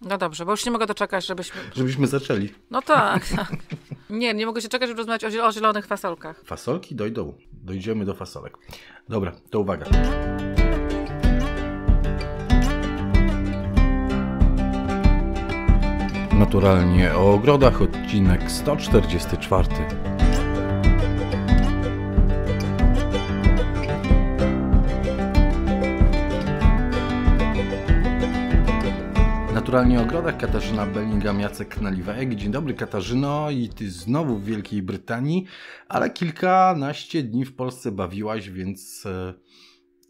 No dobrze, bo już nie mogę doczekać, żebyśmy... Żebyśmy zaczęli. No tak, tak. Nie, nie mogę się czekać, żeby rozmawiać o, o zielonych fasolkach. Fasolki dojdą. Dojdziemy do fasolek. Dobra, to uwaga. Naturalnie o ogrodach, odcinek 144. naturalnie Ogrodach Katarzyna Bellingham, Jacek Naliwajek. Dzień dobry Katarzyno i ty znowu w Wielkiej Brytanii, ale kilkanaście dni w Polsce bawiłaś, więc e,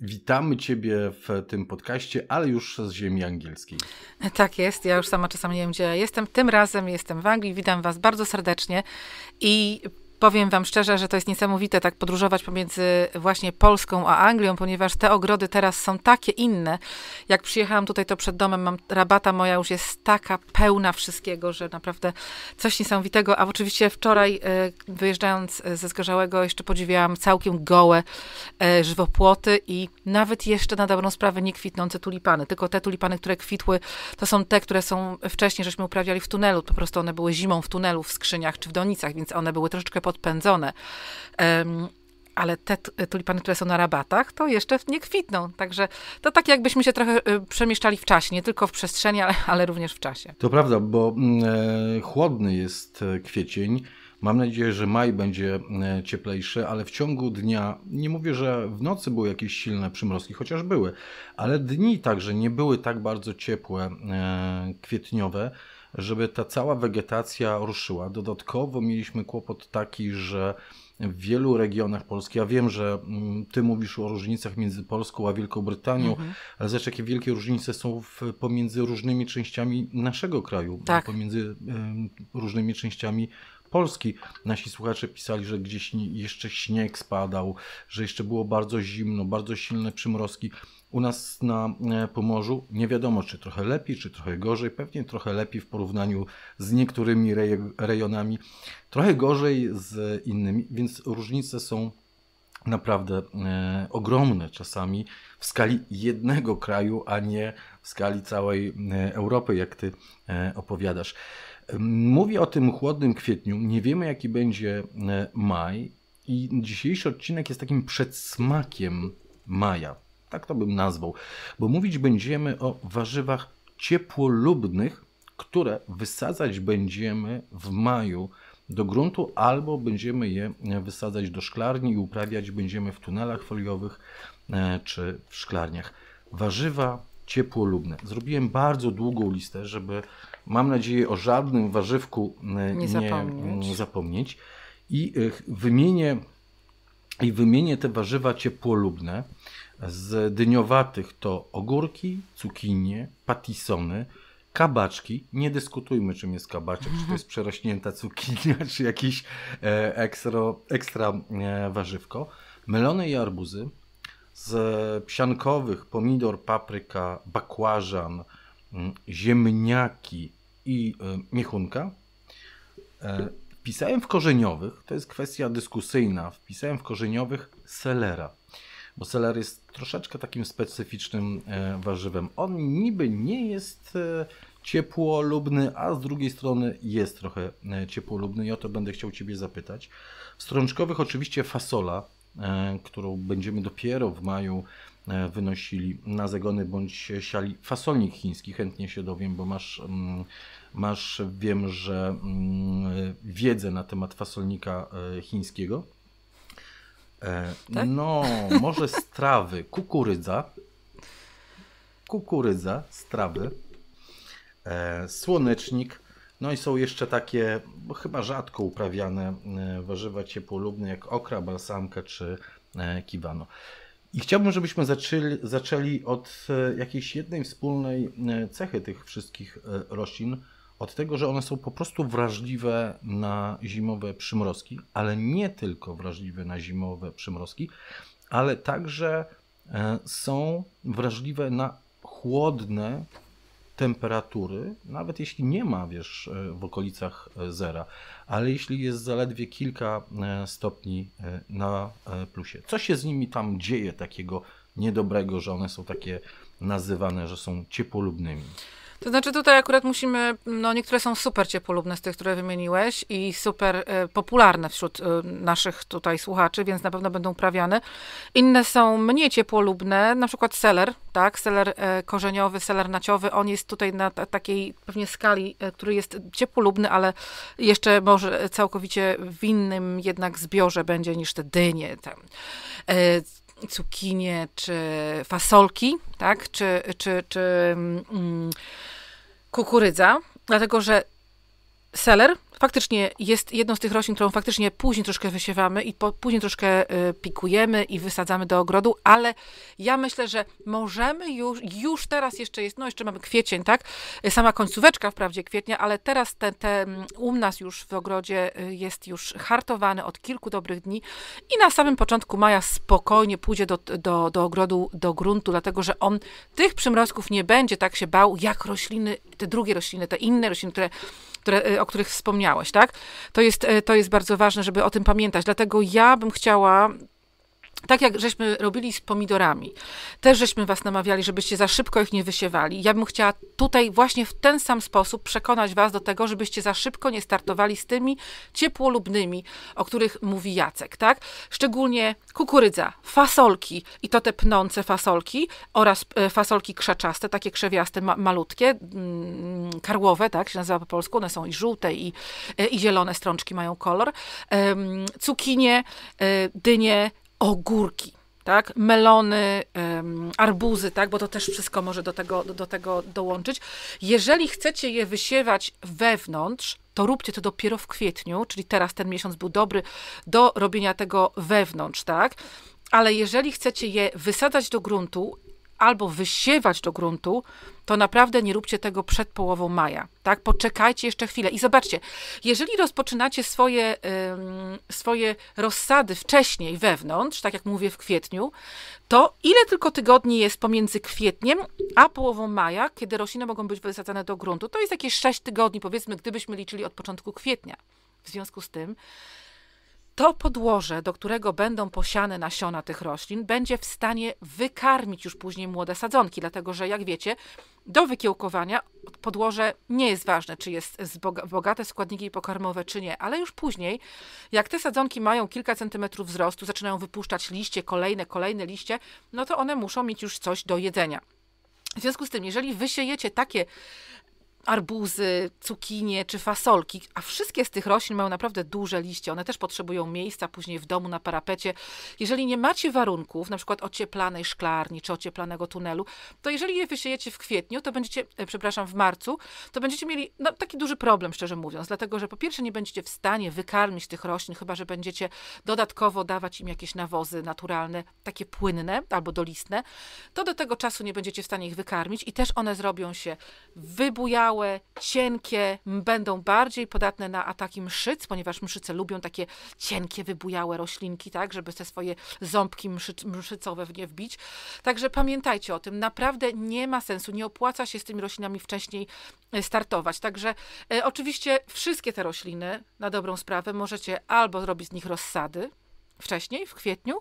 witamy Ciebie w tym podcaście, ale już z ziemi angielskiej. Tak jest, ja już sama czasami nie wiem, gdzie ja jestem. Tym razem jestem w Anglii, witam Was bardzo serdecznie i Powiem Wam szczerze, że to jest niesamowite tak podróżować pomiędzy właśnie Polską a Anglią, ponieważ te ogrody teraz są takie inne. Jak przyjechałam tutaj, to przed domem mam rabata moja już jest taka pełna wszystkiego, że naprawdę coś niesamowitego. A oczywiście wczoraj e, wyjeżdżając e, ze Zgorzałego jeszcze podziwiałam całkiem gołe e, żywopłoty i nawet jeszcze na dobrą sprawę nie kwitnące tulipany, tylko te tulipany, które kwitły, to są te, które są wcześniej, żeśmy uprawiali w tunelu. Po prostu one były zimą w tunelu, w skrzyniach czy w donicach, więc one były troszeczkę podpędzone. Ale te e, tulipany, które są na rabatach, to jeszcze nie kwitną. Także to tak jakbyśmy się trochę e, przemieszczali w czasie, nie tylko w przestrzeni, ale, ale również w czasie. To prawda, bo mm, e, chłodny jest e, kwiecień. Mam nadzieję, że maj będzie cieplejszy, ale w ciągu dnia, nie mówię, że w nocy były jakieś silne przymrozki, chociaż były, ale dni także nie były tak bardzo ciepłe, kwietniowe, żeby ta cała wegetacja ruszyła. Dodatkowo mieliśmy kłopot taki, że w wielu regionach Polski, ja wiem, że mm, ty mówisz o różnicach między Polską a Wielką Brytanią, mhm. ale zresztą jakie wielkie różnice są w, pomiędzy różnymi częściami naszego kraju, tak. pomiędzy y, różnymi częściami Polski. Nasi słuchacze pisali, że gdzieś jeszcze śnieg spadał, że jeszcze było bardzo zimno, bardzo silne przymrozki. U nas na e, Pomorzu nie wiadomo, czy trochę lepiej, czy trochę gorzej. Pewnie trochę lepiej w porównaniu z niektórymi rejonami, trochę gorzej z innymi, więc różnice są naprawdę e, ogromne czasami w skali jednego kraju, a nie w skali całej e, Europy, jak ty opowiadasz. Mówię o tym chłodnym kwietniu, nie wiemy jaki będzie maj i dzisiejszy odcinek jest takim przedsmakiem maja. Tak to bym nazwał. Bo mówić będziemy o warzywach ciepłolubnych, które wysadzać będziemy w maju do gruntu, albo będziemy je wysadzać do szklarni i uprawiać będziemy w tunelach foliowych e, czy w szklarniach. Warzywa ciepłolubne. Zrobiłem bardzo długą listę, żeby, mam nadzieję, o żadnym warzywku e, nie, nie zapomnieć. zapomnieć. I e, wymienię, I wymienię te warzywa ciepłolubne. Z dyniowatych to ogórki, cukinie, patisony, kabaczki. Nie dyskutujmy, czym jest kabaczek, czy to jest przerośnięta cukinia, czy jakieś e, ekstra, ekstra warzywko. Melony i arbuzy. Z psiankowych pomidor, papryka, bakłażan, mm, ziemniaki i e, miechunka. E, wpisałem w korzeniowych, to jest kwestia dyskusyjna, wpisałem w korzeniowych selera bo seler jest troszeczkę takim specyficznym e, warzywem. On niby nie jest e, ciepłolubny, a z drugiej strony jest trochę e, ciepłolubny i o to będę chciał Ciebie zapytać. W strączkowych oczywiście fasola, którą będziemy dopiero w maju wynosili na zegony bądź siali fasolnik chiński. Chętnie się dowiem, bo masz, mm, masz wiem, że mm, wiedzę na temat fasolnika chińskiego. E, tak? No, może z trawy. Kukurydza. Kukurydza z trawy. E, słonecznik. No i są jeszcze takie, chyba rzadko uprawiane e, warzywa ciepłolubne, jak okra, balsamka czy e, kiwano. I chciałbym, żebyśmy zaczęli, zaczęli od e, jakiejś jednej wspólnej e, cechy tych wszystkich roślin, od tego, że one są po prostu wrażliwe na zimowe przymrozki, ale nie tylko wrażliwe na zimowe przymrozki, ale także e, są wrażliwe na chłodne temperatury, nawet jeśli nie ma, wiesz, e, w okolicach e, zera, ale jeśli jest zaledwie kilka stopni na plusie. Co się z nimi tam dzieje takiego niedobrego, że one są takie nazywane, że są ciepolubnymi? To znaczy tutaj akurat musimy, no niektóre są super ciepłolubne z tych, które wymieniłeś i super e, popularne wśród e, naszych tutaj słuchaczy, więc na pewno będą uprawiane. Inne są mniej ciepłolubne, na przykład seler, tak, seler e, korzeniowy, seler naciowy, on jest tutaj na takiej pewnie skali, który jest ciepłolubny, ale jeszcze może całkowicie w innym jednak zbiorze będzie niż te dynie. Tam cukinie czy fasolki, tak? czy, czy, czy mm, kukurydza, dlatego że Seller faktycznie jest jedną z tych roślin, którą faktycznie później troszkę wysiewamy i po, później troszkę y, pikujemy i wysadzamy do ogrodu, ale ja myślę, że możemy już, już teraz jeszcze jest, no jeszcze mamy kwiecień, tak? Sama końcóweczka wprawdzie kwietnia, ale teraz ten te, mm, u nas już w ogrodzie y, jest już hartowany od kilku dobrych dni i na samym początku maja spokojnie pójdzie do, do, do ogrodu, do gruntu, dlatego, że on tych przymrozków nie będzie tak się bał, jak rośliny, te drugie rośliny, te inne rośliny, które które, e, o których wspomniałeś, tak? To jest, e, to jest bardzo ważne, żeby o tym pamiętać. Dlatego ja bym chciała tak jak żeśmy robili z pomidorami, też żeśmy was namawiali, żebyście za szybko ich nie wysiewali. Ja bym chciała tutaj właśnie w ten sam sposób przekonać was do tego, żebyście za szybko nie startowali z tymi ciepłolubnymi, o których mówi Jacek, tak? Szczególnie kukurydza, fasolki i to te pnące fasolki oraz e, fasolki krzaczaste, takie krzewiaste, ma malutkie, mm, karłowe, tak się nazywa po polsku, one są i żółte i, e, i zielone strączki mają kolor, cukinie, e, dynie, ogórki, tak, melony, um, arbuzy, tak, bo to też wszystko może do tego, do, do tego dołączyć. Jeżeli chcecie je wysiewać wewnątrz, to róbcie to dopiero w kwietniu, czyli teraz ten miesiąc był dobry do robienia tego wewnątrz, tak? Ale jeżeli chcecie je wysadzać do gruntu, albo wysiewać do gruntu, to naprawdę nie róbcie tego przed połową maja. Tak? Poczekajcie jeszcze chwilę i zobaczcie, jeżeli rozpoczynacie swoje, swoje rozsady wcześniej wewnątrz, tak jak mówię w kwietniu, to ile tylko tygodni jest pomiędzy kwietniem a połową maja, kiedy rośliny mogą być wysadzane do gruntu? To jest jakieś 6 tygodni, powiedzmy, gdybyśmy liczyli od początku kwietnia. W związku z tym to podłoże, do którego będą posiane nasiona tych roślin, będzie w stanie wykarmić już później młode sadzonki, dlatego że, jak wiecie, do wykiełkowania podłoże nie jest ważne, czy jest bogate składniki pokarmowe, czy nie, ale już później, jak te sadzonki mają kilka centymetrów wzrostu, zaczynają wypuszczać liście, kolejne, kolejne liście, no to one muszą mieć już coś do jedzenia. W związku z tym, jeżeli wysiejecie takie arbuzy, cukinie czy fasolki, a wszystkie z tych roślin mają naprawdę duże liście. One też potrzebują miejsca później w domu, na parapecie. Jeżeli nie macie warunków, na przykład ocieplanej szklarni czy ocieplanego tunelu, to jeżeli je wysiejecie w kwietniu, to będziecie, e, przepraszam, w marcu, to będziecie mieli no, taki duży problem, szczerze mówiąc, dlatego, że po pierwsze nie będziecie w stanie wykarmić tych roślin, chyba, że będziecie dodatkowo dawać im jakieś nawozy naturalne, takie płynne albo dolistne, to do tego czasu nie będziecie w stanie ich wykarmić i też one zrobią się wybujałe, cienkie będą bardziej podatne na ataki mszyc, ponieważ mszyce lubią takie cienkie, wybujałe roślinki, tak, żeby te swoje ząbki mszy, mszycowe w nie wbić. Także pamiętajcie o tym, naprawdę nie ma sensu, nie opłaca się z tymi roślinami wcześniej e, startować. Także e, oczywiście wszystkie te rośliny, na dobrą sprawę, możecie albo zrobić z nich rozsady, wcześniej, w kwietniu,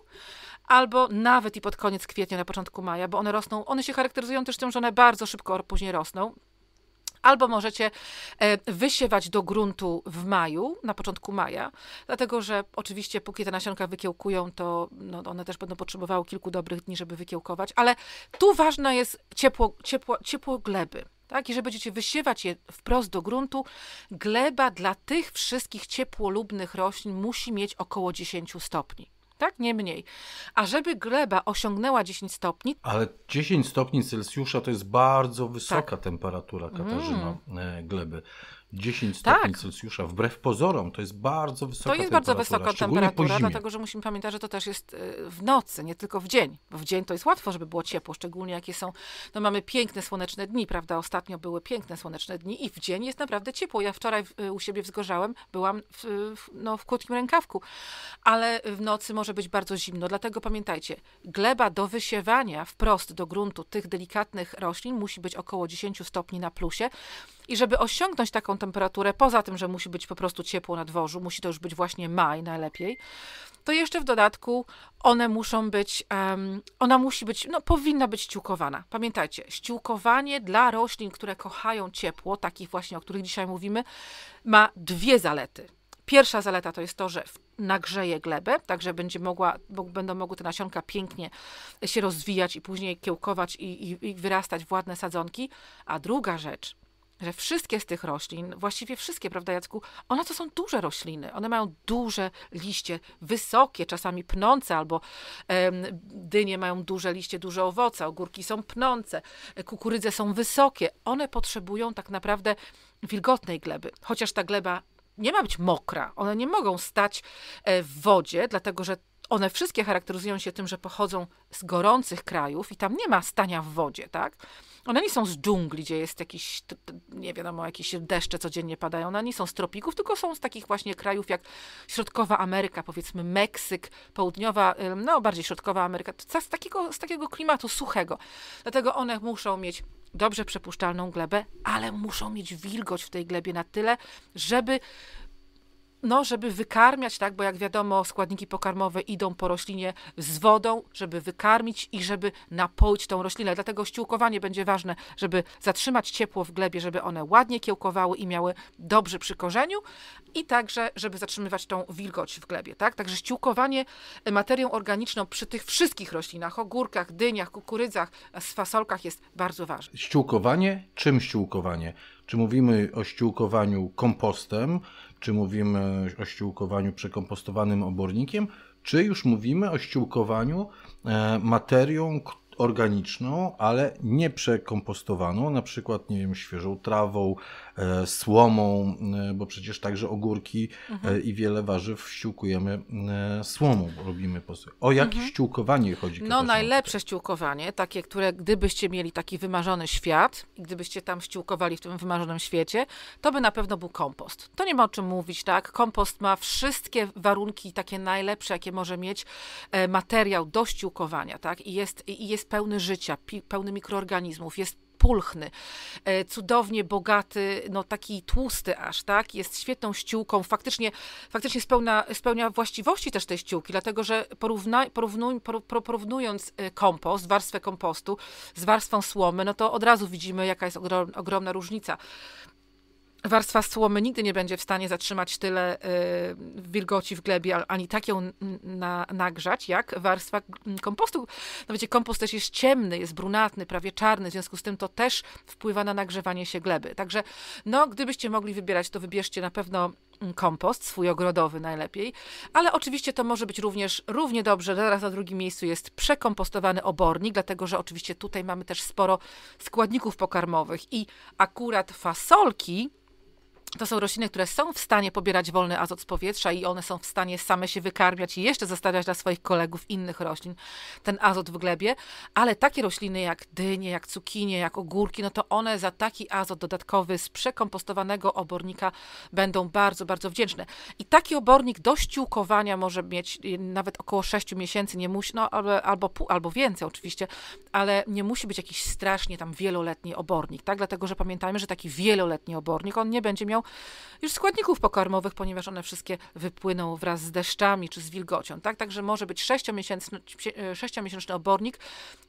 albo nawet i pod koniec kwietnia, na początku maja, bo one rosną, one się charakteryzują też tym, że one bardzo szybko później rosną. Albo możecie e, wysiewać do gruntu w maju, na początku maja, dlatego że oczywiście póki te nasionka wykiełkują, to no, one też będą potrzebowały kilku dobrych dni, żeby wykiełkować, ale tu ważne jest ciepło, ciepło, ciepło gleby. Tak? Jeżeli będziecie wysiewać je wprost do gruntu, gleba dla tych wszystkich ciepłolubnych roślin musi mieć około 10 stopni tak? Nie mniej. A żeby gleba osiągnęła 10 stopni. Ale 10 stopni Celsjusza to jest bardzo wysoka tak. temperatura, Katarzyna, mm. E, gleby. 10 tak. stopni Celsjusza, wbrew pozorom, to jest bardzo wysoka temperatura. To jest bardzo wysoka temperatura, dlatego że musimy pamiętać, że to też jest e, w nocy, nie tylko w dzień. Bo w dzień to jest łatwo, żeby było ciepło, szczególnie jakie są, no mamy piękne słoneczne dni, prawda? Ostatnio były piękne słoneczne dni i w dzień jest naprawdę ciepło. Ja wczoraj e, u siebie wzgorzałem, byłam w, w, no, w krótkim rękawku, ale w nocy może być bardzo zimno, dlatego pamiętajcie, gleba do wysiewania wprost do gruntu tych delikatnych roślin musi być około 10 stopni na plusie. I żeby osiągnąć taką temperaturę, poza tym, że musi być po prostu ciepło na dworzu, musi to już być właśnie maj najlepiej, to jeszcze w dodatku one muszą być, um, ona musi być, no powinna być ściółkowana. Pamiętajcie, ściółkowanie dla roślin, które kochają ciepło, takich właśnie, o których dzisiaj mówimy, ma dwie zalety. Pierwsza zaleta to jest to, że nagrzeje glebę, także będzie mogła, będą mogły te nasionka pięknie się rozwijać i później kiełkować i, i, i wyrastać w ładne sadzonki. A druga rzecz, że wszystkie z tych roślin, właściwie wszystkie, prawda Jacku, one to są duże rośliny. One mają duże liście, wysokie, czasami pnące, albo em, dynie mają duże liście, duże owoce, ogórki są pnące, kukurydze są wysokie. One potrzebują tak naprawdę wilgotnej gleby, chociaż ta gleba nie ma być mokra. One nie mogą stać e, w wodzie, dlatego że one wszystkie charakteryzują się tym, że pochodzą z gorących krajów i tam nie ma stania w wodzie, tak? One nie są z dżungli, gdzie jest jakiś, nie wiadomo, jakieś deszcze codziennie padają. One nie są z tropików, tylko są z takich właśnie krajów jak Środkowa Ameryka, powiedzmy Meksyk, Południowa, no bardziej Środkowa Ameryka. Z takiego, z takiego klimatu suchego. Dlatego one muszą mieć dobrze przepuszczalną glebę, ale muszą mieć wilgoć w tej glebie na tyle, żeby no, żeby wykarmiać, tak, bo jak wiadomo, składniki pokarmowe idą po roślinie z wodą, żeby wykarmić i żeby napoić tą roślinę. Dlatego ściółkowanie będzie ważne, żeby zatrzymać ciepło w glebie, żeby one ładnie kiełkowały i miały dobrze przy korzeniu i także, żeby zatrzymywać tą wilgoć w glebie, tak? Także ściółkowanie e, materią organiczną przy tych wszystkich roślinach, ogórkach, dyniach, kukurydzach, e, fasolkach jest bardzo ważne. Ściółkowanie? Czym ściółkowanie? Czy mówimy o ściółkowaniu kompostem, czy mówimy o ściółkowaniu przekompostowanym obornikiem, czy już mówimy o ściółkowaniu e, materią organiczną, ale nie przekompostowaną, na przykład, nie wiem, świeżą trawą, E, słomą, e, bo przecież także ogórki e, mhm. i wiele warzyw ściółkujemy słomą, robimy posły. O jakie mhm. ściółkowanie chodzi? No najlepsze ściółkowanie, takie, które gdybyście mieli taki wymarzony świat, i gdybyście tam ściółkowali w tym wymarzonym świecie, to by na pewno był kompost. To nie ma o czym mówić, tak? Kompost ma wszystkie warunki takie najlepsze, jakie może mieć materiał do ściółkowania, tak? I jest, i jest pełny życia, pełny mikroorganizmów, jest pulchny, e, cudownie bogaty, no taki tłusty aż, tak? Jest świetną ściółką, faktycznie, faktycznie spełna, spełnia właściwości też tej ściółki, dlatego że porówna, porównuj, porównując e, kompost, warstwę kompostu z warstwą słomy, no to od razu widzimy, jaka jest ogromna różnica warstwa słomy nigdy nie będzie w stanie zatrzymać tyle y, wilgoci w glebie, ani tak ją na, nagrzać, jak warstwa kompostu. No wiecie, kompost też jest ciemny, jest brunatny, prawie czarny, w związku z tym to też wpływa na nagrzewanie się gleby. Także, no, gdybyście mogli wybierać, to wybierzcie na pewno mm, kompost, swój ogrodowy najlepiej, ale oczywiście to może być również równie dobrze, zaraz na drugim miejscu jest przekompostowany obornik, dlatego że oczywiście tutaj mamy też sporo składników pokarmowych i akurat fasolki to są rośliny, które są w stanie pobierać wolny azot z powietrza i one są w stanie same się wykarmiać i jeszcze zostawiać dla swoich kolegów innych roślin ten azot w glebie, ale takie rośliny jak dynie, jak cukinie, jak ogórki, no to one za taki azot dodatkowy z przekompostowanego obornika będą bardzo, bardzo wdzięczne. I taki obornik do ściółkowania może mieć nawet około 6 miesięcy, nie musi, no albo, pół, albo więcej oczywiście, ale nie musi być jakiś strasznie tam wieloletni obornik, tak? Dlatego, że pamiętajmy, że taki wieloletni obornik, on nie będzie miał już składników pokarmowych, ponieważ one wszystkie wypłyną wraz z deszczami czy z wilgocią. Tak? Także może być sześciomiesięczny, e, sześciomiesięczny obornik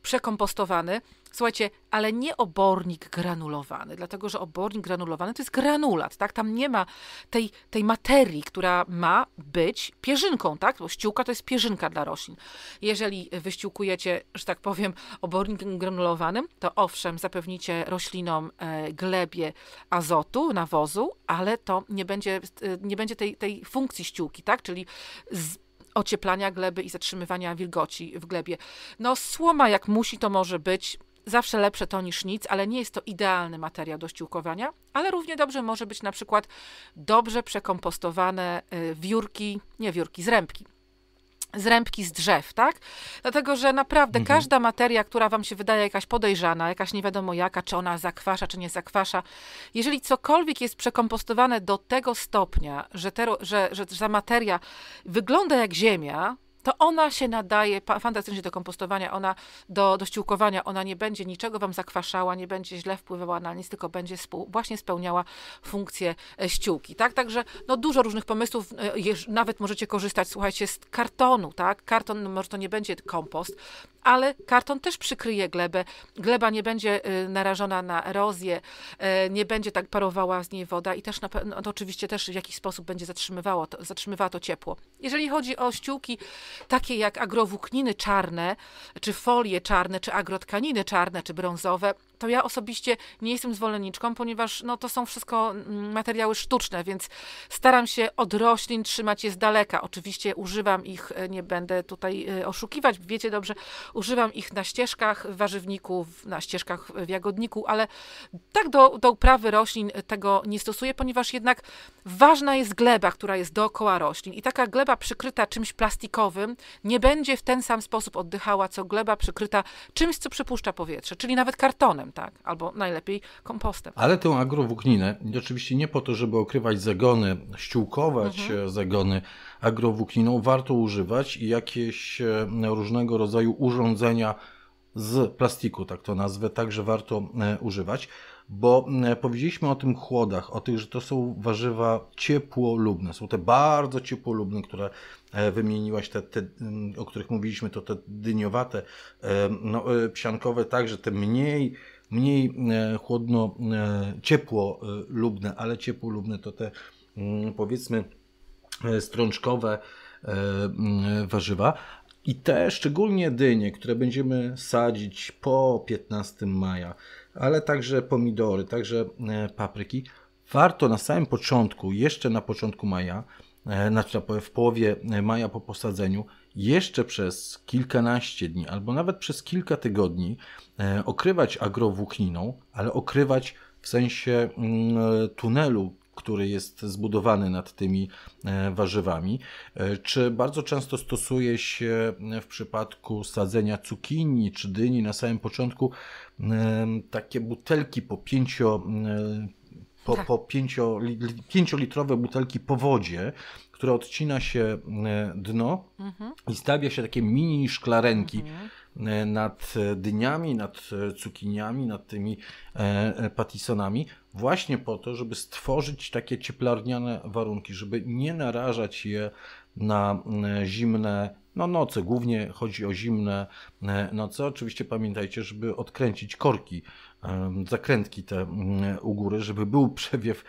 przekompostowany Słuchajcie, ale nie obornik granulowany, dlatego że obornik granulowany to jest granulat, tak? Tam nie ma tej, tej materii, która ma być pierzynką, tak? Bo ściółka to jest pierzynka dla roślin. Jeżeli wyściółkujecie, że tak powiem, obornikiem granulowanym, to owszem, zapewnicie roślinom e, glebie azotu, nawozu, ale to nie będzie, e, nie będzie tej, tej funkcji ściółki, tak? Czyli z, ocieplania gleby i zatrzymywania wilgoci w glebie. No słoma jak musi to może być, Zawsze lepsze to niż nic, ale nie jest to idealny materiał do ściółkowania, ale równie dobrze może być na przykład dobrze przekompostowane y, wiórki, nie wiórki, zrębki zrębki z drzew, tak? Dlatego, że naprawdę mhm. każda materia, która wam się wydaje jakaś podejrzana, jakaś nie wiadomo jaka, czy ona zakwasza, czy nie zakwasza, jeżeli cokolwiek jest przekompostowane do tego stopnia, że, te, że, że ta materia wygląda jak ziemia, to ona się nadaje fantastycznie do kompostowania, ona do, do ściółkowania, ona nie będzie niczego wam zakwaszała, nie będzie źle wpływała na nic, tylko będzie spół, właśnie spełniała funkcję e, ściółki, tak? Także no, dużo różnych pomysłów, e, nawet możecie korzystać, słuchajcie, z kartonu, tak? Karton, może to nie będzie kompost, ale karton też przykryje glebę. Gleba nie będzie y, narażona na erozję, y, nie będzie tak parowała z niej woda i też na, no oczywiście też w jakiś sposób będzie zatrzymywało to, zatrzymywała to ciepło. Jeżeli chodzi o ściółki takie jak agrowłókniny czarne, czy folie czarne, czy agrotkaniny czarne, czy brązowe, to ja osobiście nie jestem zwolenniczką, ponieważ no, to są wszystko mm, materiały sztuczne, więc staram się od roślin trzymać je z daleka. Oczywiście używam ich, e, nie będę tutaj e, oszukiwać, wiecie dobrze, używam ich na ścieżkach w warzywniku, na ścieżkach w jagodniku, ale tak do, do uprawy roślin e, tego nie stosuję, ponieważ jednak ważna jest gleba, która jest dookoła roślin i taka gleba przykryta czymś plastikowym nie będzie w ten sam sposób oddychała, co gleba przykryta czymś, co przypuszcza powietrze, czyli nawet kartonem tak? Albo najlepiej kompostem. Ale tę agrowłókninę, oczywiście nie po to, żeby okrywać zegony, ściółkować mhm. E, zegony agrowłókniną, warto używać i jakieś e, różnego rodzaju urządzenia z plastiku, tak to nazwę, także warto e, używać bo powiedzieliśmy o tym chłodach, o tych, że to są warzywa ciepłolubne. Są te bardzo ciepłolubne, które wymieniłaś, te, te o których mówiliśmy, to te dyniowate, no, psiankowe także, te mniej mniej e, chłodno, e, ciepło e, lubne, ale ciepło lubne to te mm, powiedzmy strączkowe mm, warzywa. I te szczególnie dynie, które będziemy sadzić po 15 maja, ale także pomidory, także papryki, warto na samym początku, jeszcze na początku maja, znaczy w połowie maja po posadzeniu, jeszcze przez kilkanaście dni albo nawet przez kilka tygodni e, okrywać agrowłókniną, ale okrywać w sensie mm, tunelu, który jest zbudowany nad tymi e, warzywami, e, czy bardzo często stosuje się w przypadku sadzenia cukinii czy dyni na samym początku takie butelki po 5 po, tak. po pięciolitrowe butelki po wodzie, które odcina się e, dno mhm. i stawia się takie mini szklarenki. Mhm e, nad dyniami, nad e, cukiniami, nad tymi patisonami, właśnie po to, żeby stworzyć takie cieplarniane warunki, żeby nie narażać je na mm, zimne no, noce. Głównie chodzi o zimne e, noce. Oczywiście pamiętajcie, żeby odkręcić korki, zakrętki te mm, u góry, żeby był przewiew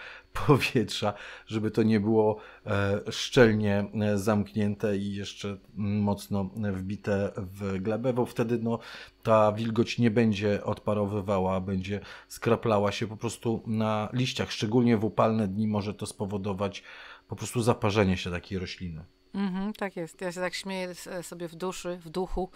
powietrza, żeby to nie było e, szczelnie e, zamknięte i jeszcze mm, mocno wbite w glebę, bo wtedy no, ta wilgoć nie będzie odparowywała, będzie skraplała się po prostu na liściach. Szczególnie w upalne dni może to spowodować po prostu zaparzenie się takiej rośliny. Mm -hmm, tak jest. Ja się tak śmieję sobie w duszy, w duchu,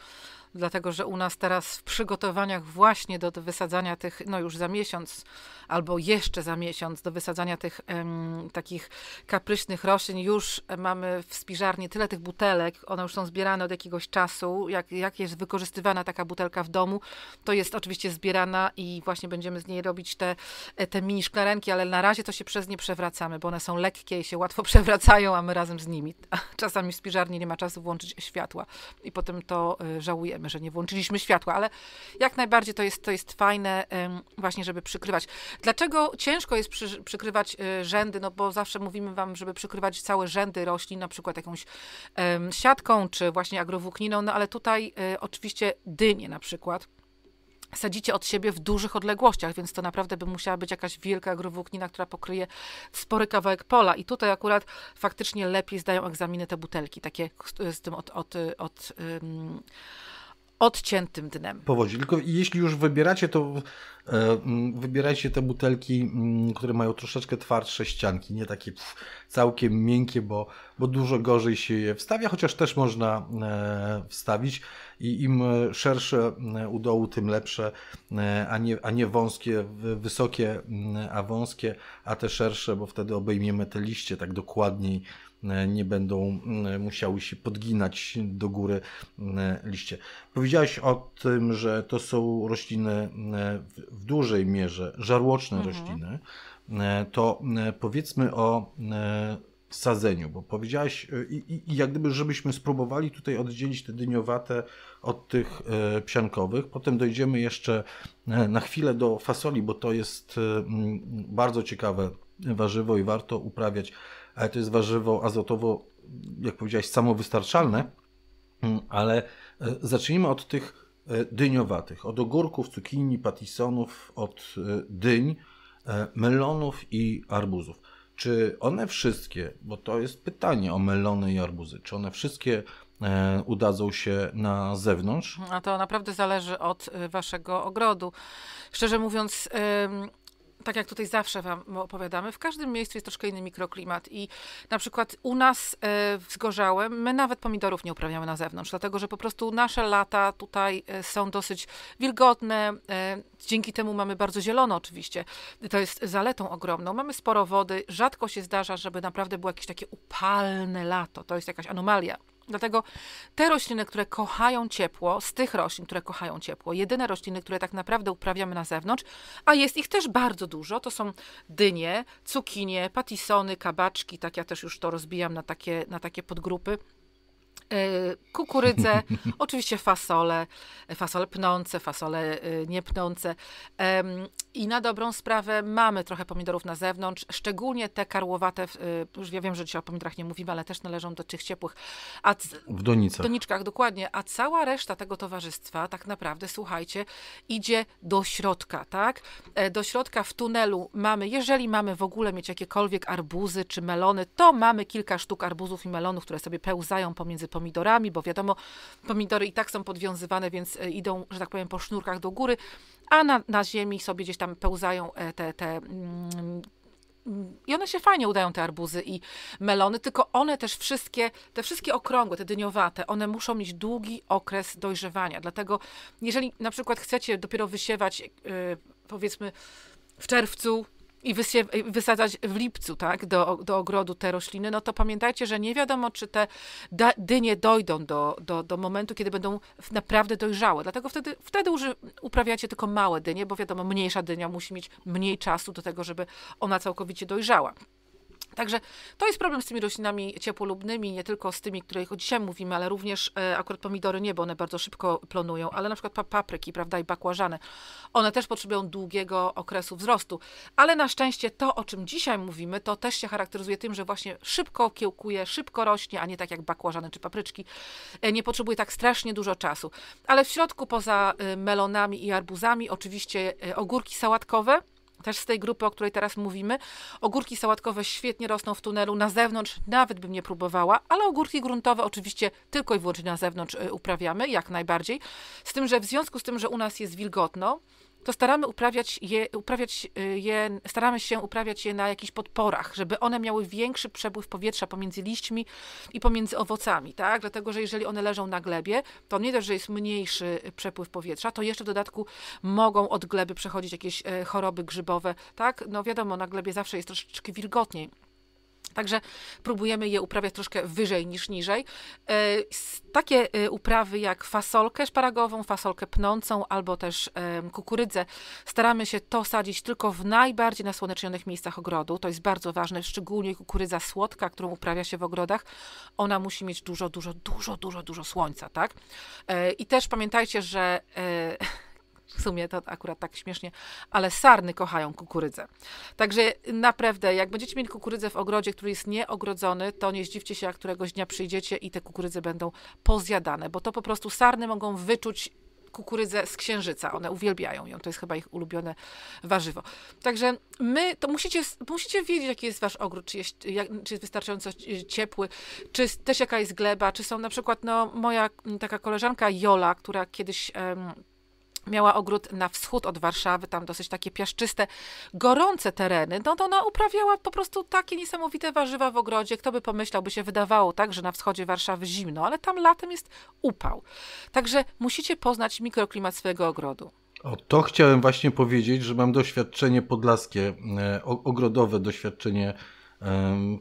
dlatego że u nas teraz w przygotowaniach właśnie do wysadzania tych, no już za miesiąc albo jeszcze za miesiąc, do wysadzania tych em, takich kapryśnych roślin, już mamy w spiżarni tyle tych butelek, one już są zbierane od jakiegoś czasu. Jak, jak jest wykorzystywana taka butelka w domu, to jest oczywiście zbierana i właśnie będziemy z niej robić te, e, te mini szklarenki, ale na razie to się przez nie przewracamy, bo one są lekkie i się łatwo przewracają, a my razem z nimi. Czasami w spiżarni nie ma czasu włączyć światła i potem to e, żałujemy że nie włączyliśmy światła, ale jak najbardziej to jest, to jest fajne właśnie, żeby przykrywać. Dlaczego ciężko jest przy, przykrywać e, rzędy? No bo zawsze mówimy wam, żeby przykrywać całe rzędy roślin, na przykład jakąś siatką, czy właśnie agrowłókniną, no ale tutaj e, oczywiście dynie na przykład sadzicie od siebie w dużych odległościach, więc to naprawdę by musiała być jakaś wielka agrowłóknina, która pokryje spory kawałek pola. I tutaj akurat faktycznie lepiej zdają egzaminy te butelki, takie z tym od, od, od, od odciętym dnem. Powodzi. Tylko jeśli już wybieracie, to e, wybierajcie te butelki, które mają troszeczkę twardsze ścianki, nie takie pff, całkiem miękkie, bo, bo dużo gorzej się je wstawia, chociaż też można e, wstawić i im e, szersze u dołu, tym lepsze, a nie, a nie wąskie, wysokie, a wąskie, a te szersze, bo wtedy obejmiemy te liście tak dokładniej E, nie będą e, musiały się podginać do góry e, liście. Powiedziałeś o tym, że to są rośliny w dużej mierze żarłoczne mhm. rośliny. To powiedzmy o sadzeniu, bo powiedziałaś, i, i, jak gdyby, żebyśmy spróbowali tutaj oddzielić te dyniowate od tych psiankowych. Potem dojdziemy jeszcze na chwilę do fasoli, bo to jest bardzo ciekawe warzywo i warto uprawiać ale to jest warzywo azotowo, jak powiedziałeś, samowystarczalne, mm, ale e, zacznijmy od tych e, dyniowatych, od ogórków, cukinii, patisonów, od e, dyń, melonów i arbuzów. Czy one wszystkie, bo to jest pytanie o melony i arbuzy, czy one wszystkie udadzą się na zewnątrz? Mhm, a to naprawdę zależy od waszego ogrodu. Szczerze mówiąc, tak jak tutaj zawsze Wam opowiadamy, w każdym miejscu jest troszkę inny mikroklimat i na przykład u nas e, w Zgorzałem my nawet pomidorów nie uprawiamy na zewnątrz, dlatego że po prostu nasze lata tutaj e, są dosyć wilgotne, e, dzięki temu mamy bardzo zielono oczywiście, to jest zaletą ogromną, mamy sporo wody, rzadko się zdarza, żeby naprawdę było jakieś takie upalne lato, to jest jakaś anomalia. Dlatego te rośliny, które kochają ciepło, z tych roślin, które kochają ciepło, jedyne rośliny, które tak naprawdę uprawiamy na zewnątrz, a jest ich też bardzo dużo, to są dynie, cukinie, patisony, kabaczki, tak ja też już to rozbijam na takie, na takie podgrupy e, kukurydzę, oczywiście fasole, e, fasole pnące, fasole e, niepnące. I na dobrą sprawę mamy trochę pomidorów na zewnątrz, szczególnie te karłowate, y, już ja wiem, że dzisiaj o pomidorach nie mówimy, ale też należą do tych ciepłych. A w donicach. doniczkach, dokładnie. A cała reszta tego towarzystwa tak naprawdę, słuchajcie, idzie do środka, tak? E, do środka w tunelu mamy, jeżeli mamy w ogóle mieć jakiekolwiek arbuzy czy melony, to mamy kilka sztuk arbuzów i melonów, które sobie pełzają pomiędzy pomidorami, bo wiadomo, pomidory i tak są podwiązywane, więc e, idą, że tak powiem, po sznurkach do góry a na, na ziemi sobie gdzieś tam pełzają e, te, te mm, mm, i one się fajnie udają, te arbuzy i melony, tylko one też wszystkie, te wszystkie okrągłe, te dyniowate, one muszą mieć długi okres dojrzewania. Dlatego, jeżeli na przykład chcecie dopiero wysiewać, yy, powiedzmy, w czerwcu, i wysadzać w lipcu, tak, do, do ogrodu te rośliny, no to pamiętajcie, że nie wiadomo, czy te dynie dojdą do, do, do momentu, kiedy będą naprawdę dojrzałe. Dlatego wtedy, wtedy uży, uprawiacie tylko małe dynie, bo wiadomo, mniejsza dynia musi mieć mniej czasu do tego, żeby ona całkowicie dojrzała. Także to jest problem z tymi roślinami ciepłolubnymi, nie tylko z tymi, o których dzisiaj mówimy, ale również e, akurat pomidory nie, bo one bardzo szybko plonują, ale na przykład papryki, prawda, i bakłażany. One też potrzebują długiego okresu wzrostu. Ale na szczęście to, o czym dzisiaj mówimy, to też się charakteryzuje tym, że właśnie szybko kiełkuje, szybko rośnie, a nie tak jak bakłażany czy papryczki. E, nie potrzebuje tak strasznie dużo czasu. Ale w środku poza e, melonami i arbuzami oczywiście e, ogórki sałatkowe, też z tej grupy, o której teraz mówimy. Ogórki sałatkowe świetnie rosną w tunelu, na zewnątrz nawet bym nie próbowała, ale ogórki gruntowe oczywiście tylko i wyłącznie na zewnątrz y, uprawiamy, jak najbardziej. Z tym, że w związku z tym, że u nas jest wilgotno, to staramy uprawiać je, uprawiać y, je, staramy się uprawiać je na jakichś podporach, żeby one miały większy przepływ powietrza pomiędzy liśćmi i pomiędzy owocami, tak? Dlatego, że jeżeli one leżą na glebie, to nie dość, że jest mniejszy przepływ powietrza, to jeszcze w dodatku mogą od gleby przechodzić jakieś e, choroby grzybowe, tak? No wiadomo, na glebie zawsze jest troszeczkę wilgotniej Także próbujemy je uprawiać troszkę wyżej niż niżej. E, takie e, uprawy jak fasolkę szparagową, fasolkę pnącą albo też e, kukurydzę, staramy się to sadzić tylko w najbardziej nasłonecznionych miejscach ogrodu. To jest bardzo ważne, szczególnie kukurydza słodka, którą uprawia się w ogrodach. Ona musi mieć dużo, dużo, dużo, dużo, dużo słońca, tak? I też pamiętajcie, że w sumie to akurat tak śmiesznie, ale sarny kochają kukurydzę. Także naprawdę, jak będziecie mieli kukurydzę w ogrodzie, który jest nieogrodzony, to nie zdziwcie się, jak któregoś dnia przyjdziecie i te kukurydze będą pozjadane, bo to po prostu sarny mogą wyczuć kukurydzę z księżyca. One uwielbiają ją. To jest chyba ich ulubione warzywo. Także my, to musicie, musicie wiedzieć, jaki jest wasz ogród, czy jest, jak, czy jest wystarczająco ciepły, czy też jaka jest gleba, czy są na przykład, no moja taka koleżanka Jola, która kiedyś miała ogród na wschód od Warszawy, tam dosyć takie piaszczyste, gorące tereny, no to ona uprawiała po prostu takie niesamowite warzywa w ogrodzie. Kto by pomyślał, by się wydawało tak, że na wschodzie Warszawy zimno, ale tam latem jest upał. Także musicie poznać mikroklimat swojego ogrodu. O, to chciałem właśnie powiedzieć, że mam doświadczenie podlaskie, e, ogrodowe doświadczenie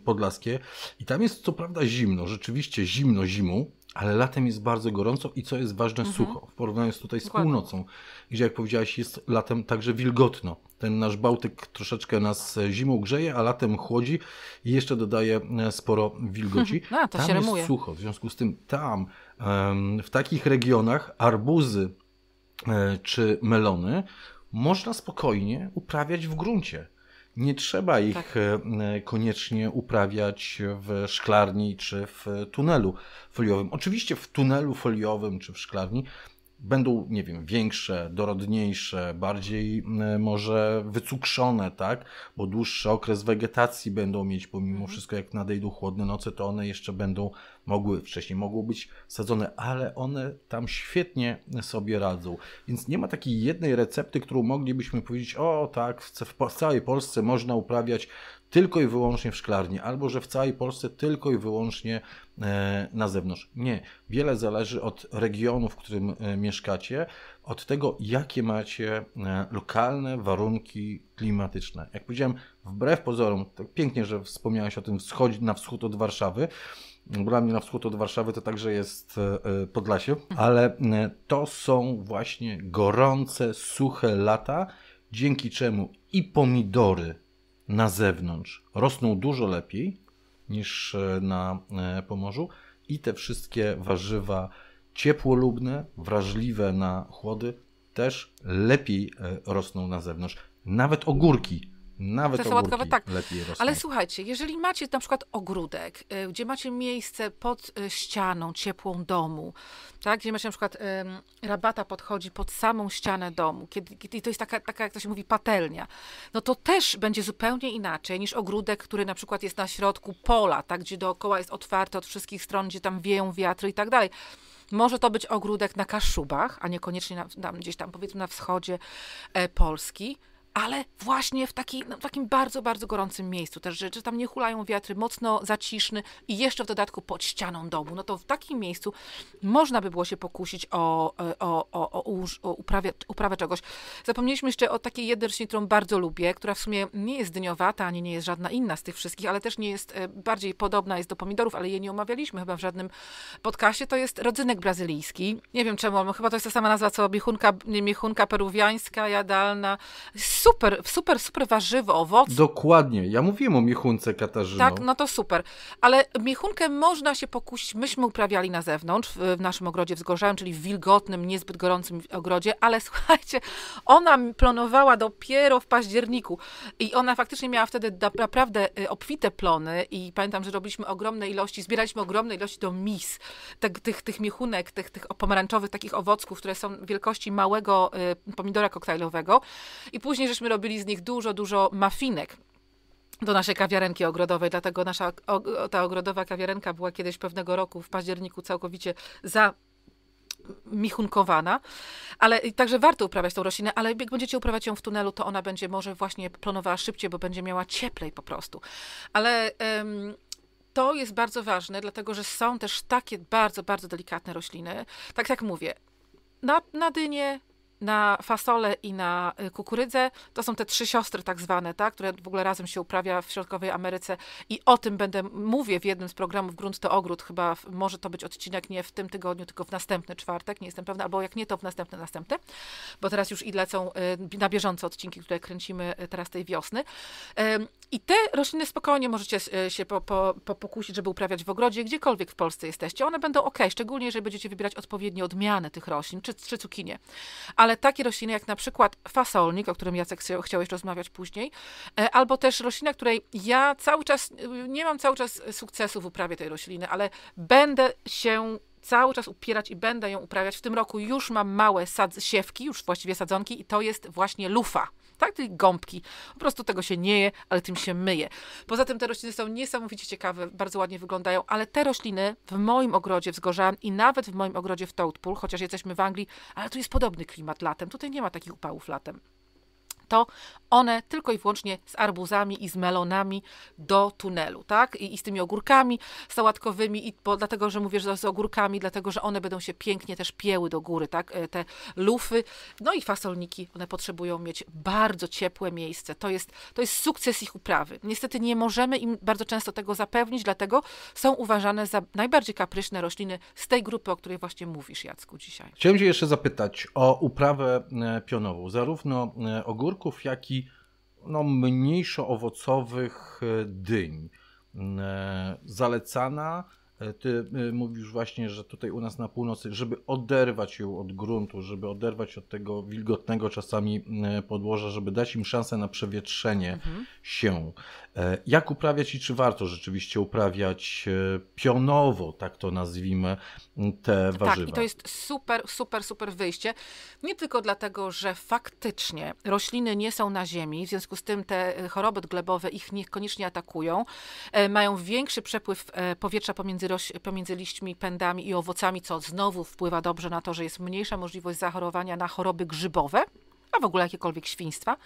podlaskie i tam jest co prawda zimno, rzeczywiście zimno zimą, ale latem jest bardzo gorąco i co jest ważne, mhm. sucho. W porównaniu z tutaj z Dokładnie. północą, gdzie jak powiedziałaś, jest latem także wilgotno. Ten nasz Bałtyk troszeczkę nas e, zimą grzeje, a latem chłodzi i jeszcze dodaje e, sporo wilgoci. A, no, to tam się jest sucho, w związku z tym tam, w takich regionach arbuzy e, czy melony można spokojnie uprawiać w gruncie. Nie trzeba ich tak. E, e, koniecznie uprawiać w szklarni czy w tunelu foliowym. Oczywiście w tunelu foliowym czy w szklarni będą, nie wiem, większe, dorodniejsze, bardziej e, może wycukrzone, tak? Bo dłuższy okres wegetacji będą mieć, pomimo mhm. wszystko, jak nadejdą chłodne noce, to one jeszcze będą mogły, wcześniej mogą być sadzone, ale one tam świetnie sobie radzą. Więc nie ma takiej jednej recepty, którą moglibyśmy powiedzieć, o tak, w całej Polsce można uprawiać tylko i wyłącznie w szklarni, albo że w całej Polsce tylko i wyłącznie e, na zewnątrz. Nie, wiele zależy od regionu, w którym e, mieszkacie, od tego, jakie macie e, lokalne warunki klimatyczne. Jak powiedziałem, wbrew pozorom, tak pięknie, że wspomniałeś o tym wschodzi na wschód od Warszawy, dla mnie na wschód od Warszawy to także jest Podlasie, ale to są właśnie gorące, suche lata, dzięki czemu i pomidory na zewnątrz rosną dużo lepiej niż e, na e, Pomorzu i te wszystkie warzywa ciepłolubne, wrażliwe na chłody też lepiej e, rosną na zewnątrz. Nawet ogórki nawet Te sałatkowe, tak. lepiej rosną. Ale słuchajcie, jeżeli macie na przykład ogródek, y, gdzie macie miejsce pod y, ścianą ciepłą domu, tak, gdzie macie na przykład rabata podchodzi pod samą ścianę domu, kiedy, kiedy to jest taka, taka, jak to się mówi, patelnia, no to też będzie zupełnie inaczej niż ogródek, który na przykład jest na środku pola, tak, gdzie dookoła jest otwarte od wszystkich stron, gdzie tam wieją wiatry i tak dalej. Może to być ogródek na Kaszubach, a niekoniecznie na, tam, gdzieś tam, powiedzmy, na wschodzie e, Polski ale właśnie w, taki, no, w takim bardzo, bardzo gorącym miejscu też, że, że tam nie hulają wiatry, mocno zaciszny i jeszcze w dodatku pod ścianą domu, no to w takim miejscu można by było się pokusić o, e, o, o, o, o uprawę, uprawę czegoś. Zapomnieliśmy jeszcze o takiej jederśni, którą bardzo lubię, która w sumie nie jest dyniowata, ani nie jest żadna inna z tych wszystkich, ale też nie jest e, bardziej podobna jest do pomidorów, ale jej nie omawialiśmy chyba w żadnym podcaście, to jest rodzynek brazylijski. Nie wiem czemu, chyba to jest ta sama nazwa co miechunka, miechunka peruwiańska, jadalna super, super, super warzywo, owoc. Dokładnie. Ja mówiłem o miechunce Katarzyno. Tak, no to super. Ale miechunkę można się pokusić. Myśmy uprawiali na zewnątrz, w, w naszym ogrodzie wzgorzałym, czyli w wilgotnym, niezbyt gorącym ogrodzie, ale słuchajcie, ona plonowała dopiero w październiku i ona faktycznie miała wtedy naprawdę y, obfite plony i pamiętam, że robiliśmy ogromne ilości, zbieraliśmy ogromne ilości do mis, tych, tych, tych miechunek, tych, tych pomarańczowych takich owocków, które są wielkości małego y, pomidora koktajlowego i później, że żeśmy robili z nich dużo, dużo mafinek do naszej kawiarenki ogrodowej, dlatego nasza ta ogrodowa kawiarenka była kiedyś pewnego roku w październiku całkowicie za michunkowana, ale także warto uprawiać tą roślinę, ale jak będziecie uprawiać ją w tunelu, to ona będzie może właśnie plonowała szybciej, bo będzie miała cieplej po prostu. Ale to jest bardzo ważne, dlatego że są też takie bardzo, bardzo delikatne rośliny. Tak jak mówię, na, na dynie, na fasolę i na y, kukurydzę. To są te trzy siostry tak zwane, tak, które w ogóle razem się uprawia w Środkowej Ameryce i o tym będę mówię w jednym z programów Grunt to Ogród, chyba w, może to być odcinek nie w tym tygodniu, tylko w następny czwartek, nie jestem pewna, albo jak nie to w następny, następny, bo teraz już i lecą y, na bieżące odcinki, które kręcimy y, teraz tej wiosny. I te rośliny spokojnie możecie się po, po, po pokusić, żeby uprawiać w ogrodzie, gdziekolwiek w Polsce jesteście. One będą ok, szczególnie jeżeli będziecie wybierać odpowiednie odmiany tych roślin, czy, czy cukinie. A ale takie rośliny jak na przykład fasolnik, o którym Jacek chciałeś rozmawiać później, e, albo też roślina, której ja cały czas, nie mam cały czas sukcesu w uprawie tej rośliny, ale będę się cały czas upierać i będę ją uprawiać. W tym roku już mam małe sad- siewki, już właściwie sadzonki i to jest właśnie lufa. Tak, tej gąbki. Po prostu tego się nie je, ale tym się myje. Poza tym te rośliny są niesamowicie ciekawe, bardzo ładnie wyglądają, ale te rośliny w moim ogrodzie w Zgorzan i nawet w moim ogrodzie w Toadpool, chociaż jesteśmy w Anglii, ale tu jest podobny klimat latem. Tutaj nie ma takich upałów latem to one tylko i wyłącznie z arbuzami i z melonami do tunelu, tak? I, i z tymi ogórkami sałatkowymi, i bo, dlatego, że mówię, że z ogórkami, dlatego, że one będą się pięknie też pieły do góry, tak? E, te lufy. No i fasolniki, one potrzebują mieć bardzo ciepłe miejsce. To jest, to jest sukces ich uprawy. Niestety nie możemy im bardzo często tego zapewnić, dlatego są uważane za najbardziej kapryśne rośliny z tej grupy, o której właśnie mówisz, Jacku, dzisiaj. Chciałem Cię jeszcze zapytać o uprawę e, pionową, zarówno e, ogórki, ogórków, jak i no, mniejszo owocowych e, dyń. E, zalecana, e, ty mówisz właśnie, że tutaj u nas na północy, żeby oderwać ją od gruntu, żeby oderwać od tego wilgotnego czasami podłoża, żeby dać im szansę na przewietrzenie mhm. się. Jak uprawiać i czy warto rzeczywiście uprawiać pionowo, tak to nazwijmy, te warzywa. Tak, i to jest super, super, super wyjście. Nie tylko dlatego, że faktycznie rośliny nie są na ziemi, w związku z tym te e, choroby glebowe ich niekoniecznie atakują, e, mają większy przepływ e, powietrza pomiędzy, pomiędzy liśćmi, pędami i owocami, co znowu wpływa dobrze na to, że jest mniejsza możliwość zachorowania na choroby grzybowe, a w ogóle jakiekolwiek świństwa.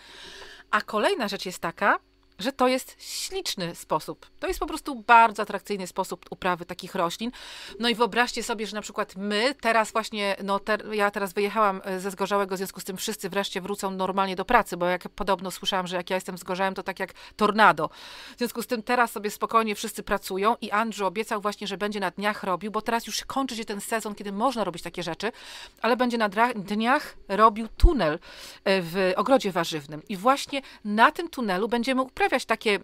A kolejna rzecz jest taka, że to jest śliczny sposób. To jest po prostu bardzo atrakcyjny sposób uprawy takich roślin. No i wyobraźcie sobie, że na przykład my teraz właśnie, no ter, ja teraz wyjechałam e, ze Zgorzałego, w związku z tym wszyscy wreszcie wrócą normalnie do pracy, bo jak podobno słyszałam, że jak ja jestem zgorzałem, to tak jak tornado. W związku z tym teraz sobie spokojnie wszyscy pracują i Andrzej obiecał właśnie, że będzie na dniach robił, bo teraz już kończy się ten sezon, kiedy można robić takie rzeczy, ale będzie na dniach robił tunel e, w ogrodzie warzywnym. I właśnie na tym tunelu będziemy uprawiać pojawiać takie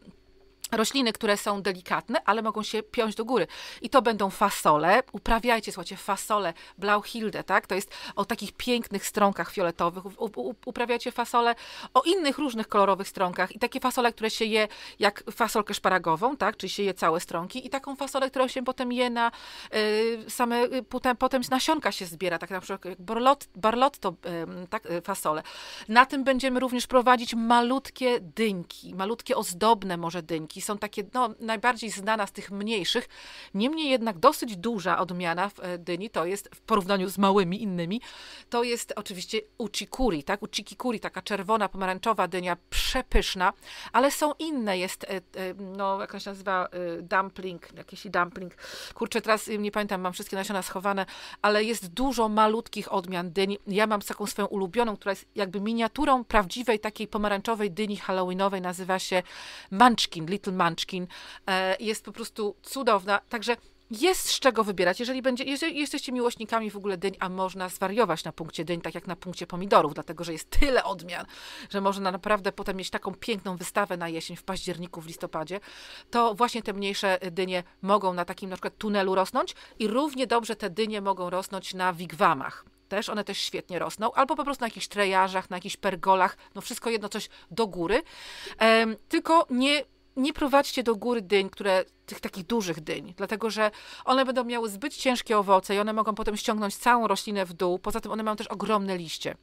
rośliny, które są delikatne, ale mogą się piąć do góry. I to będą fasole. Uprawiajcie, słuchajcie, fasole, Blauhilde, tak? To jest o takich pięknych strąkach fioletowych. U, u, uprawiajcie fasole o innych różnych kolorowych strąkach i takie fasole, które się je jak fasolkę szparagową, tak? Czyli się je całe strąki? i taką fasolę, którą się potem je na y, same, y, potem, potem z nasionka się zbiera, tak na przykład jak barlot, barlotto, tak, y, tak, fasole. Na tym będziemy również prowadzić malutkie dynki, malutkie ozdobne może dynki, są takie no, najbardziej znana z tych mniejszych. Niemniej jednak dosyć duża odmiana w e, dyni to jest w porównaniu z małymi innymi, to jest oczywiście uchikuri, tak? Uchikikuri, taka czerwona, pomarańczowa dynia, przepyszna, ale są inne, jest e, e, no, jak się nazywa, dumpling, jakiś dumpling. Kurczę, teraz y, nie pamiętam, mam wszystkie nasiona schowane, ale jest dużo malutkich odmian dyni. Ja mam taką swoją ulubioną, która jest jakby miniaturą prawdziwej takiej pomarańczowej dyni halloweenowej, nazywa się munchkin, Little Munchkin e, jest po prostu cudowna. Także jest z czego wybierać. Jeżeli, będzie, jeżeli jesteście miłośnikami w ogóle dyń, a można zwariować na punkcie dyń, tak jak na punkcie pomidorów, dlatego że jest tyle odmian, że można naprawdę potem mieć taką piękną wystawę na jesień, w październiku, w listopadzie, to właśnie te mniejsze dynie mogą na takim na przykład tunelu rosnąć i równie dobrze te dynie mogą rosnąć na wigwamach też, one też świetnie rosną, albo po prostu na jakichś trejarzach, na jakichś pergolach, no wszystko jedno coś do góry, um, tylko nie nie prowadźcie do góry dyń, które tych takich dużych dyń, dlatego że one będą miały zbyt ciężkie owoce i one mogą potem ściągnąć całą roślinę w dół. Poza tym one mają też ogromne liście.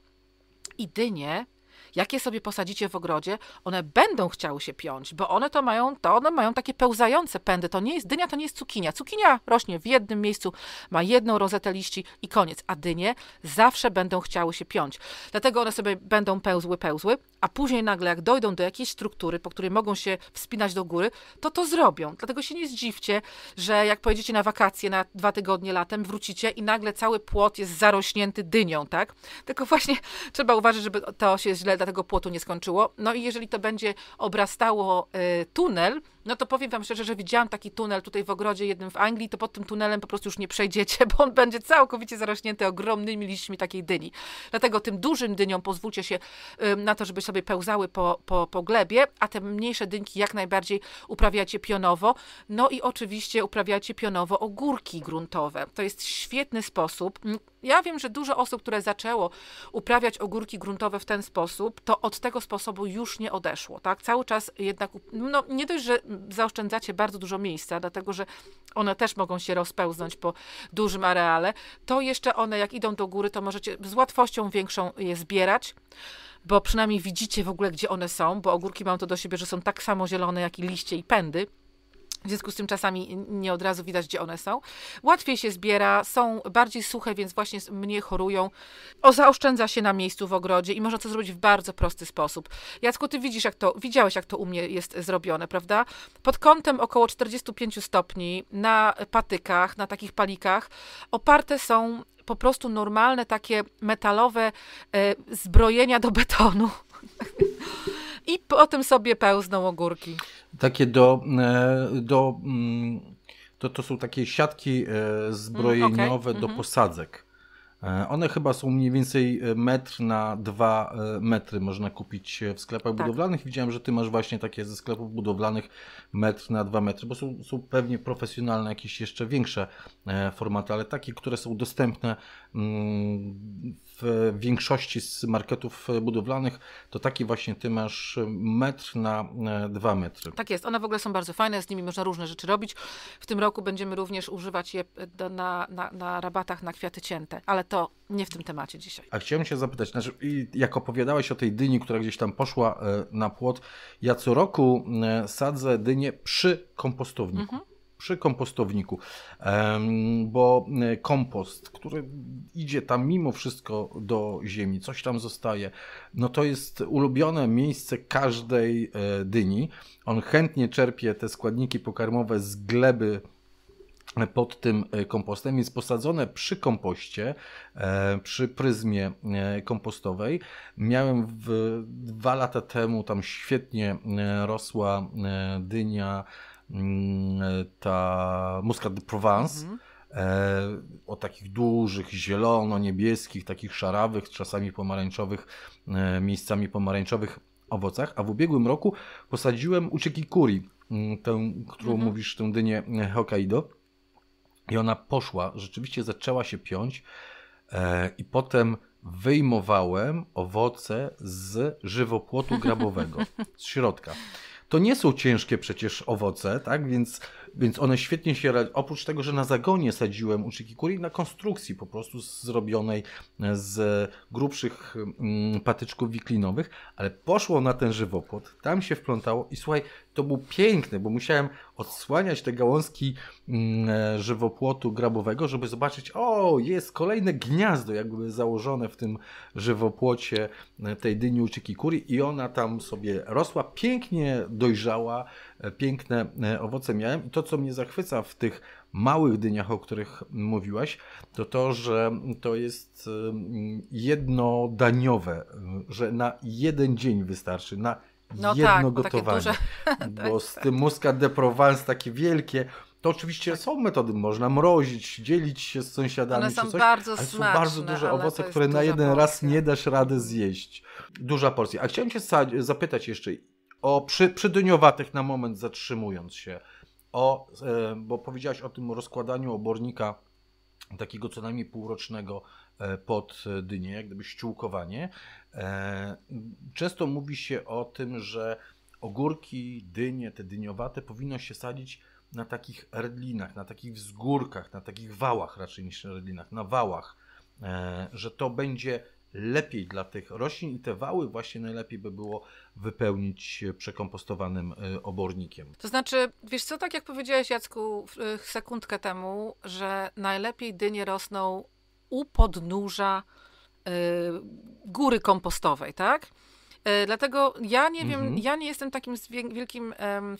I dynie jakie sobie posadzicie w ogrodzie, one będą chciały się piąć, bo one to mają, to one mają takie pełzające pędy. To nie jest dynia, to nie jest cukinia. Cukinia rośnie w jednym miejscu, ma jedną rozetę liści i koniec, a dynie zawsze będą chciały się piąć. Dlatego one sobie będą pełzły, pełzły, a później nagle jak dojdą do jakiejś struktury, po której mogą się wspinać do góry, to to zrobią. Dlatego się nie zdziwcie, że jak pojedziecie na wakacje na dwa tygodnie latem, wrócicie i nagle cały płot jest zarośnięty dynią, tak? Tylko właśnie trzeba uważać, żeby to się źle prawda, tego płotu nie skończyło. No i jeżeli to będzie obrastało y, tunel, no to powiem wam szczerze, że widziałam taki tunel tutaj w ogrodzie jednym w Anglii, to pod tym tunelem po prostu już nie przejdziecie, bo on będzie całkowicie zarośnięty ogromnymi liśćmi takiej dyni. Dlatego tym dużym dyniom pozwólcie się y, na to, żeby sobie pełzały po, po, po glebie, a te mniejsze dynki jak najbardziej uprawiacie pionowo. No i oczywiście uprawiacie pionowo ogórki gruntowe. To jest świetny sposób mm, ja wiem, że dużo osób, które zaczęło uprawiać ogórki gruntowe w ten sposób, to od tego sposobu już nie odeszło, tak? Cały czas jednak, no nie dość, że zaoszczędzacie bardzo dużo miejsca, dlatego, że one też mogą się rozpełznąć po dużym areale, to jeszcze one jak idą do góry, to możecie z łatwością większą je zbierać, bo przynajmniej widzicie w ogóle, gdzie one są, bo ogórki mają to do siebie, że są tak samo zielone, jak i liście i pędy, w związku z tym czasami nie od razu widać, gdzie one są. Łatwiej się zbiera, są bardziej suche, więc właśnie mnie chorują. O, zaoszczędza się na miejscu w ogrodzie i można to zrobić w bardzo prosty sposób. Jacku, ty widzisz, jak to, widziałeś, jak to u mnie jest zrobione, prawda? Pod kątem około 45 stopni na patykach, na takich palikach oparte są po prostu normalne takie metalowe e, zbrojenia do betonu. i potem sobie pełzną ogórki. Takie do, e, do mm, to, to są takie siatki e, zbrojeniowe mm, okay. do mhm. posadzek. E, one chyba są mniej więcej metr na dwa metry. Można kupić w sklepach tak. budowlanych. Widziałem, że ty masz właśnie takie ze sklepów budowlanych metr na dwa metry, bo są, są pewnie profesjonalne, jakieś jeszcze większe formaty, ale takie, które są dostępne mm, w większości z marketów budowlanych to taki właśnie ty masz metr na e, dwa metry. Tak jest, one w ogóle są bardzo fajne, z nimi można różne rzeczy robić. W tym roku będziemy również używać je e, na, na, na rabatach na kwiaty cięte, ale to nie w tym temacie dzisiaj. A chciałem się zapytać, znaczy, jak opowiadałeś o tej dyni, która gdzieś tam poszła e, na płot, ja co roku sadzę dynię przy kompostowniku. Mhm przy kompostowniku, bo e, kompost, który idzie tam mimo wszystko do ziemi, coś tam zostaje, no to jest ulubione miejsce każdej e, dyni. On chętnie czerpie te składniki pokarmowe z gleby e, pod tym kompostem, Jest posadzone przy kompoście, przy pryzmie kompostowej. Miałem w, dwa lata temu, tam świetnie rosła dynia Mm, e, ta Muscat de Provence. Mm -hmm. e, o takich dużych, zielono-niebieskich, takich szarawych, czasami pomarańczowych, e, miejscami pomarańczowych owocach. A w ubiegłym roku posadziłem kuri, mm, tę, którą mm -hmm. mówisz, tę dynię e, Hokkaido. I ona poszła, rzeczywiście zaczęła się piąć. E, I potem wyjmowałem owoce z żywopłotu grabowego, z środka. to nie są ciężkie przecież owoce, tak? Więc więc one świetnie się, oprócz tego, że na zagonie sadziłem uczikikuri, na konstrukcji po prostu zrobionej e, z grubszych mm, patyczków wiklinowych, ale poszło na ten żywopłot, tam się wplątało i słuchaj, to był piękny, bo musiałem odsłaniać te gałązki mm, e, żywopłotu grabowego, żeby zobaczyć, o, jest kolejne gniazdo jakby założone w tym żywopłocie e, tej dyni uczikikuri i ona tam sobie rosła, pięknie dojrzała, E, piękne e, owoce miałem. I to, co mnie zachwyca w tych małych dyniach, o których mówiłaś, to to, że to jest e, jednodaniowe, że na jeden dzień wystarczy, na no jedno tak, gotowanie. Tak, bo z tak. tym muska de Provence takie wielkie, to oczywiście tak. są metody, można mrozić, dzielić się z sąsiadami. One są coś, bardzo ale smaczne, są bardzo duże owoce, które na jeden porcja. raz nie dasz rady zjeść. Duża porcja. A chciałem cię zapytać jeszcze, o przy, na moment zatrzymując się, o, e, bo powiedziałaś o tym rozkładaniu obornika takiego co najmniej półrocznego e, pod dynię, jak gdyby ściółkowanie. E, często mówi się o tym, że ogórki, dynie, te dyniowate powinno się sadzić na takich redlinach, na takich wzgórkach, na takich wałach raczej niż redlinach, na wałach, że to będzie lepiej dla tych roślin i te wały właśnie najlepiej by było wypełnić przekompostowanym y, obornikiem. To znaczy, wiesz co, tak jak powiedziałeś Jacku y, sekundkę temu, że najlepiej dynie rosną u podnóża y, góry kompostowej, tak? E, dlatego ja nie wiem, mhm. ja nie jestem takim wielkim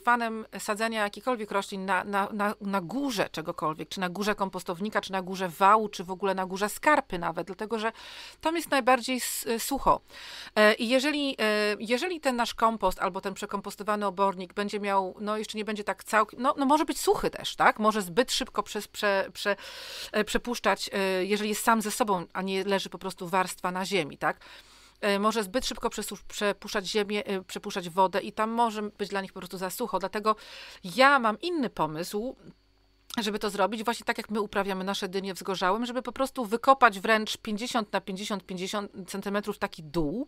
fanem sadzenia jakichkolwiek roślin na, na, na, na górze czegokolwiek, czy na górze kompostownika, czy na górze wału, czy w ogóle na górze skarpy nawet, dlatego że tam jest najbardziej e, sucho. E, I jeżeli, jeżeli ten nasz kompost albo ten przekompostowany obornik będzie miał, no jeszcze nie będzie tak całkiem, no, no może być suchy też, tak? Może zbyt szybko przez, prze, prze, przepuszczać, jeżeli jest sam ze sobą, a nie leży po prostu warstwa na ziemi, tak? Y, może zbyt szybko przepuszczać ziemię, y, przepuszczać wodę i tam może być dla nich po prostu za sucho. Dlatego ja mam inny pomysł, żeby to zrobić, właśnie tak jak my uprawiamy nasze dynie w żeby po prostu wykopać wręcz 50 na 50, 50 centymetrów taki dół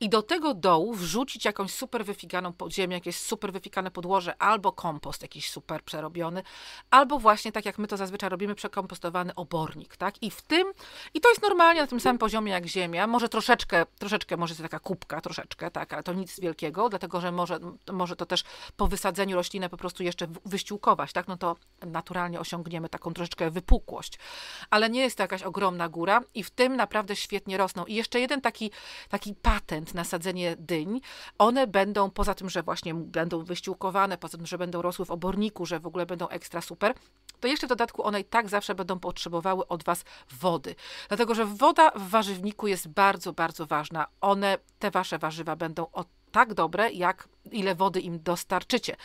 i do tego dołu wrzucić jakąś super wyfiganą podziemię, jakieś super wyfikane podłoże, albo kompost jakiś super przerobiony, albo właśnie tak jak my to zazwyczaj robimy, przekompostowany obornik, tak? I w tym, i to jest normalnie na tym samym poziomie jak ziemia, może troszeczkę, troszeczkę może jest taka kubka, troszeczkę, tak, ale to nic wielkiego, dlatego, że może, może to też po wysadzeniu roślinę po prostu jeszcze wyściółkować, tak? No to naturalnie generalnie osiągniemy taką troszeczkę wypukłość. Ale nie jest to jakaś ogromna góra i w tym naprawdę świetnie rosną. I jeszcze jeden taki, taki patent na sadzenie dyń. One będą, poza tym, że właśnie będą wyściółkowane, poza tym, że będą rosły w oborniku, że w ogóle będą ekstra super, to jeszcze w dodatku one i tak zawsze będą potrzebowały od Was wody. Dlatego, że woda w warzywniku jest bardzo, bardzo ważna. One, te Wasze warzywa będą tak dobre, jak ile wody im dostarczycie.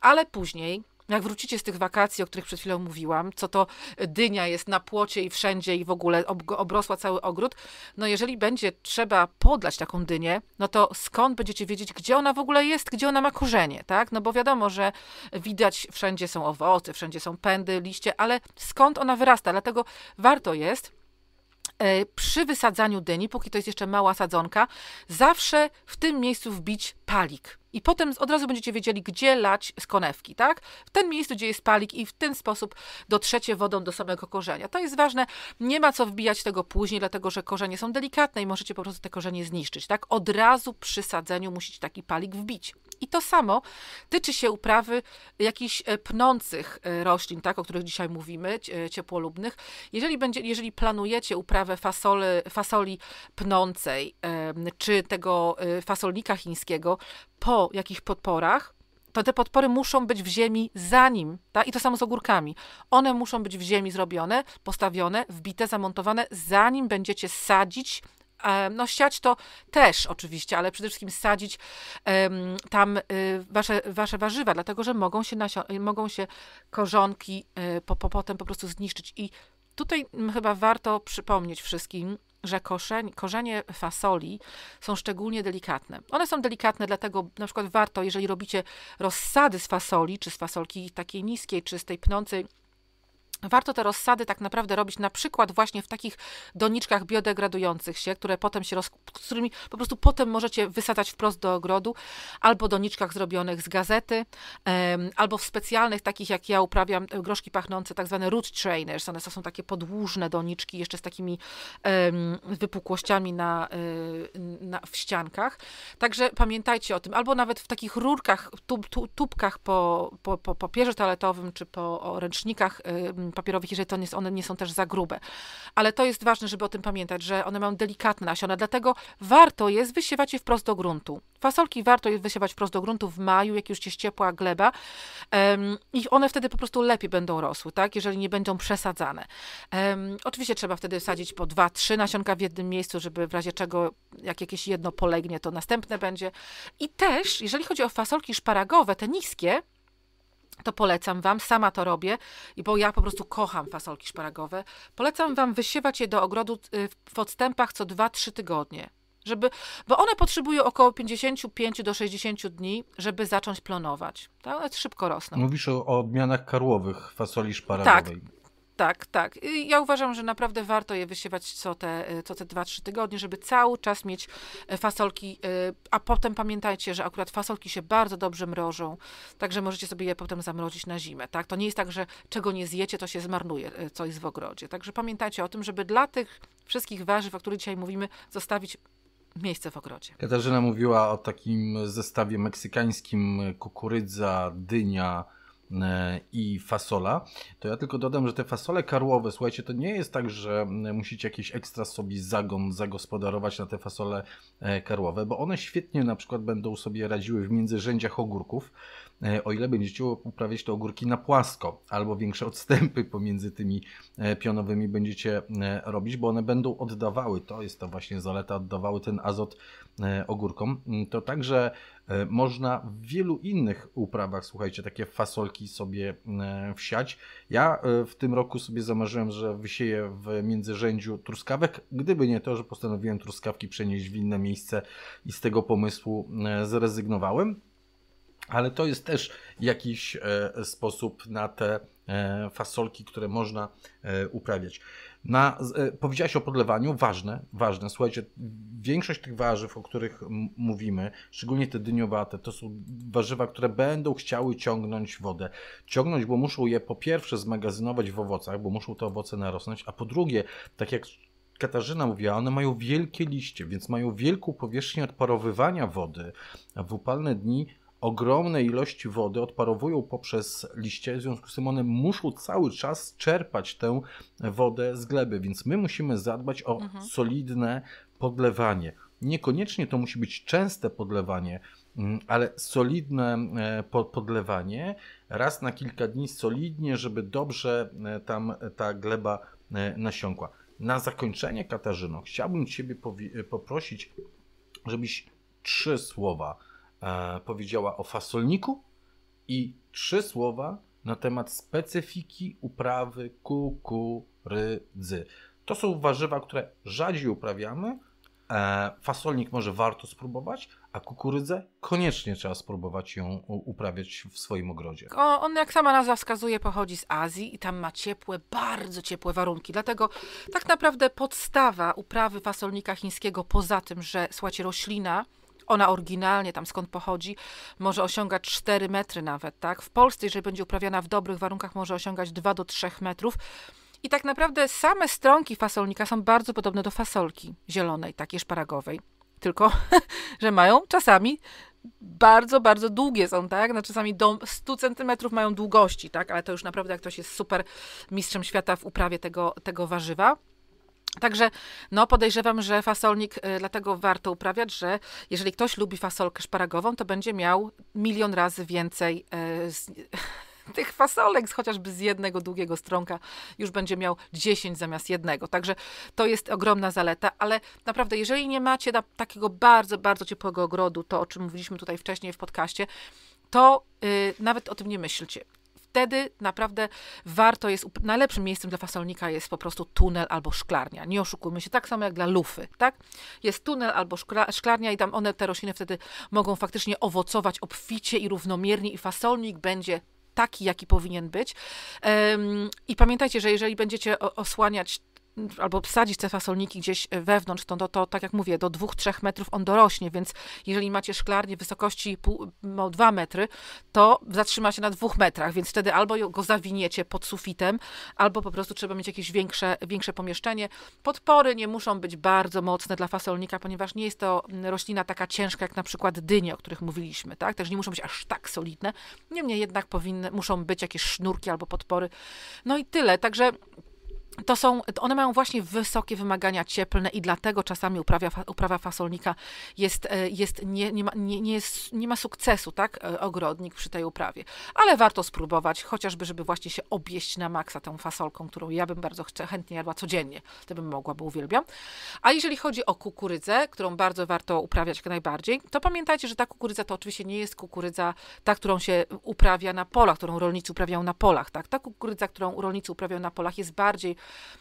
Ale później jak wrócicie z tych wakacji, o których przed chwilą mówiłam, co to dynia jest na płocie i wszędzie i w ogóle ob obrosła cały ogród, no jeżeli będzie trzeba podlać taką dynię, no to skąd będziecie wiedzieć, gdzie ona w ogóle jest, gdzie ona ma korzenie, tak? No bo wiadomo, że widać wszędzie są owoce, wszędzie są pędy, liście, ale skąd ona wyrasta? Dlatego warto jest e, przy wysadzaniu dyni, póki to jest jeszcze mała sadzonka, zawsze w tym miejscu wbić palik i potem od razu będziecie wiedzieli, gdzie lać z konewki, tak? W ten miejscu, gdzie jest palik i w ten sposób dotrzecie wodą do samego korzenia. To jest ważne, nie ma co wbijać tego później, dlatego że korzenie są delikatne i możecie po prostu te korzenie zniszczyć, tak? Od razu przy sadzeniu musicie taki palik wbić. I to samo tyczy się uprawy jakichś e, pnących e, roślin, tak, o których dzisiaj mówimy, e, ciepłolubnych. Jeżeli, będzie, jeżeli planujecie uprawę fasoli, fasoli pnącej czy tego fasolnika chińskiego po jakichś podporach, to te podpory muszą być w ziemi zanim, tak? i to samo z ogórkami. One muszą być w ziemi zrobione, postawione, wbite, zamontowane, zanim będziecie sadzić no siać to też oczywiście, ale przede wszystkim sadzić um, tam y, wasze, wasze warzywa, dlatego że mogą się, nasio- mogą się korzonki y, po, po, potem po prostu zniszczyć. I tutaj mm, chyba warto przypomnieć wszystkim, że korzenie, korzenie fasoli są szczególnie delikatne. One są delikatne, dlatego na przykład warto, jeżeli robicie rozsady z fasoli, czy z fasolki takiej niskiej, czy z tej pnącej, Warto te rozsady tak naprawdę robić na przykład właśnie w takich doniczkach biodegradujących się, które potem się roz... z którymi po prostu potem możecie wysadzać wprost do ogrodu, albo doniczkach zrobionych z gazety, um, albo w specjalnych takich, jak ja uprawiam, e, groszki pachnące, tak zwane root trainers. One to są takie podłużne doniczki, jeszcze z takimi um, wypukłościami na, e, na, w ściankach. Także pamiętajcie o tym, albo nawet w takich rurkach, tub, tubkach po, po, po papierze toaletowym, czy po ręcznikach um, papierowych, jeżeli to nie, one nie są też za grube. Ale to jest ważne, żeby o tym pamiętać, że one mają delikatne nasiona, dlatego warto jest wysiewać je wprost do gruntu. Fasolki warto jest wysiewać wprost do gruntu w maju, jak już jest ciepła gleba um, i one wtedy po prostu lepiej będą rosły, tak, jeżeli nie będą przesadzane. Um, oczywiście trzeba wtedy wsadzić po dwa, trzy nasionka w jednym miejscu, żeby w razie czego, jak jakieś jedno polegnie, to następne będzie. I też, jeżeli chodzi o fasolki szparagowe, te niskie, to polecam Wam, sama to robię, bo ja po prostu kocham fasolki szparagowe. Polecam Wam wysiewać je do ogrodu y, w odstępach co 2-3 tygodnie, żeby, bo one potrzebują około 55 do 60 dni, żeby zacząć plonować. Tak? One szybko rosną. Mówisz o, o odmianach karłowych fasoli tak. szparagowej. Tak. Tak, tak. Y, ja uważam, że naprawdę warto je wysiewać co te, y, co te 2-3 tygodnie, żeby cały czas mieć y, fasolki, a potem pamiętajcie, że akurat fasolki się bardzo dobrze mrożą, także możecie sobie je potem zamrozić na zimę, tak? To nie jest tak, że czego nie zjecie, to się zmarnuje, coś w ogrodzie. Także pamiętajcie o tym, żeby dla tych wszystkich warzyw, o których dzisiaj mówimy, zostawić miejsce w ogrodzie. Katarzyna mówiła o takim zestawie meksykańskim kukurydza, dynia, E, i fasola, to ja tylko dodam, że te fasole karłowe, słuchajcie, to nie jest tak, że e, musicie jakiś ekstra sobie zagon zagospodarować na te fasole e, karłowe, bo one świetnie na przykład będą sobie radziły w międzyrzędziach ogórków, E, o ile będziecie uprawiać te ogórki na płasko, albo większe odstępy pomiędzy tymi e, pionowymi będziecie e, robić, bo one będą oddawały, to jest to właśnie zaleta, oddawały ten azot ogórkom. Mm, to także można w wielu innych uprawach, słuchajcie, takie fasolki sobie mm, wsiać. Ja w tym roku sobie zamarzyłem, że wysieję w międzyrzędziu truskawek, gdyby nie to, że postanowiłem truskawki przenieść w inne miejsce i z tego pomysłu zrezygnowałem ale to jest też jakiś e, sposób na te e, fasolki, które można e, uprawiać. Na, powiedziałaś o podlewaniu, ważne, ważne. Słuchajcie, większość tych warzyw, o których mówimy, szczególnie te dyniowate, to są warzywa, które będą chciały ciągnąć wodę. Ciągnąć, bo muszą je po pierwsze zmagazynować w owocach, bo muszą te owoce narosnąć, a po drugie, tak jak Katarzyna mówiła, one mają wielkie liście, więc mają wielką powierzchnię odparowywania wody. A w upalne dni ogromne ilości wody odparowują poprzez liście, w związku z tym one muszą cały czas czerpać tę wodę z gleby, więc my musimy zadbać o mhm. solidne podlewanie. Niekoniecznie to musi być częste podlewanie, mm, ale solidne e, podlewanie raz na kilka dni solidnie, żeby dobrze e, tam ta gleba e, nasiąkła. Na zakończenie, Katarzyno, chciałbym Ciebie poprosić, żebyś trzy słowa e, powiedziała o fasolniku i trzy słowa na temat specyfiki uprawy kukurydzy. To są warzywa, które rzadziej uprawiamy. E, fasolnik może warto spróbować, a kukurydzę koniecznie trzeba spróbować ją uprawiać w swoim ogrodzie. O, on, jak sama nazwa wskazuje, pochodzi z Azji i tam ma ciepłe, bardzo ciepłe warunki. Dlatego tak naprawdę podstawa uprawy fasolnika chińskiego, poza tym, że słuchajcie, roślina ona oryginalnie, tam skąd pochodzi, może osiągać 4 metry nawet, tak? W Polsce, jeżeli będzie uprawiana w dobrych warunkach, może osiągać 2 do 3 metrów. I tak naprawdę same stronki fasolnika są bardzo podobne do fasolki zielonej, takiej szparagowej. Tylko, że mają czasami bardzo, bardzo długie są, tak? No, czasami do 100 centymetrów mają długości, tak? Ale to już naprawdę jak ktoś jest super mistrzem świata w uprawie tego, tego warzywa. Także no, podejrzewam, że fasolnik y, dlatego warto uprawiać, że jeżeli ktoś lubi fasolkę szparagową, to będzie miał milion razy więcej y, z, tych fasolek, chociażby z jednego długiego stronka, już będzie miał 10 zamiast jednego. Także to jest ogromna zaleta, ale naprawdę, jeżeli nie macie takiego bardzo, bardzo ciepłego ogrodu, to o czym mówiliśmy tutaj wcześniej w podcaście, to y, nawet o tym nie myślcie wtedy naprawdę warto jest, najlepszym miejscem dla fasolnika jest po prostu tunel albo szklarnia. Nie oszukujmy się, tak samo jak dla lufy, tak? Jest tunel albo szklarnia i tam one, te rośliny wtedy mogą faktycznie owocować obficie i równomiernie i fasolnik będzie taki, jaki powinien być. I pamiętajcie, że jeżeli będziecie osłaniać albo wsadzić te fasolniki gdzieś e, wewnątrz, to, to, to tak jak mówię, do 2-3 metrów on dorośnie, więc jeżeli macie szklarnię wysokości pół, no, 2 metry, to zatrzyma się na 2 metrach, więc wtedy albo go zawiniecie pod sufitem, albo po prostu trzeba mieć jakieś większe, większe pomieszczenie. Podpory nie muszą być bardzo mocne dla fasolnika, ponieważ nie jest to roślina taka ciężka jak na przykład dynie, o których mówiliśmy, tak? Też nie muszą być aż tak solidne. Niemniej jednak powinny, muszą być jakieś sznurki albo podpory. No i tyle. Także to są, one mają właśnie wysokie wymagania cieplne i dlatego czasami uprawia, uprawa fasolnika jest, e, jest nie, nie, ma, nie, nie, jest, nie ma sukcesu, tak, e, ogrodnik przy tej uprawie. Ale warto spróbować, chociażby, żeby właśnie się obieść na maksa tą fasolką, którą ja bym bardzo chcę, chętnie jadła codziennie, bym mogła, bo uwielbiam. A jeżeli chodzi o kukurydzę, którą bardzo warto uprawiać jak najbardziej, to pamiętajcie, że ta kukurydza to oczywiście nie jest kukurydza ta, którą się uprawia na polach, którą rolnicy uprawiają na polach, tak. Ta kukurydza, którą rolnicy uprawiają na polach jest bardziej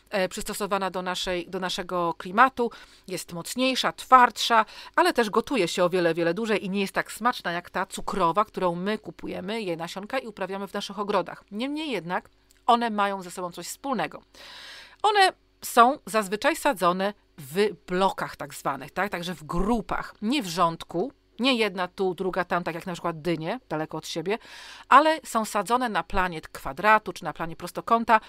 E, przystosowana do, naszej, do naszego klimatu, jest mocniejsza, twardsza, ale też gotuje się o wiele, wiele dłużej i nie jest tak smaczna jak ta cukrowa, którą my kupujemy, jej nasionka i uprawiamy w naszych ogrodach. Niemniej jednak one mają ze sobą coś wspólnego. One są zazwyczaj sadzone w blokach tak zwanych, tak? także w grupach, nie w rządku, nie jedna tu, druga tam, tak jak na przykład dynie, daleko od siebie, ale są sadzone na planie kwadratu czy na planie prostokąta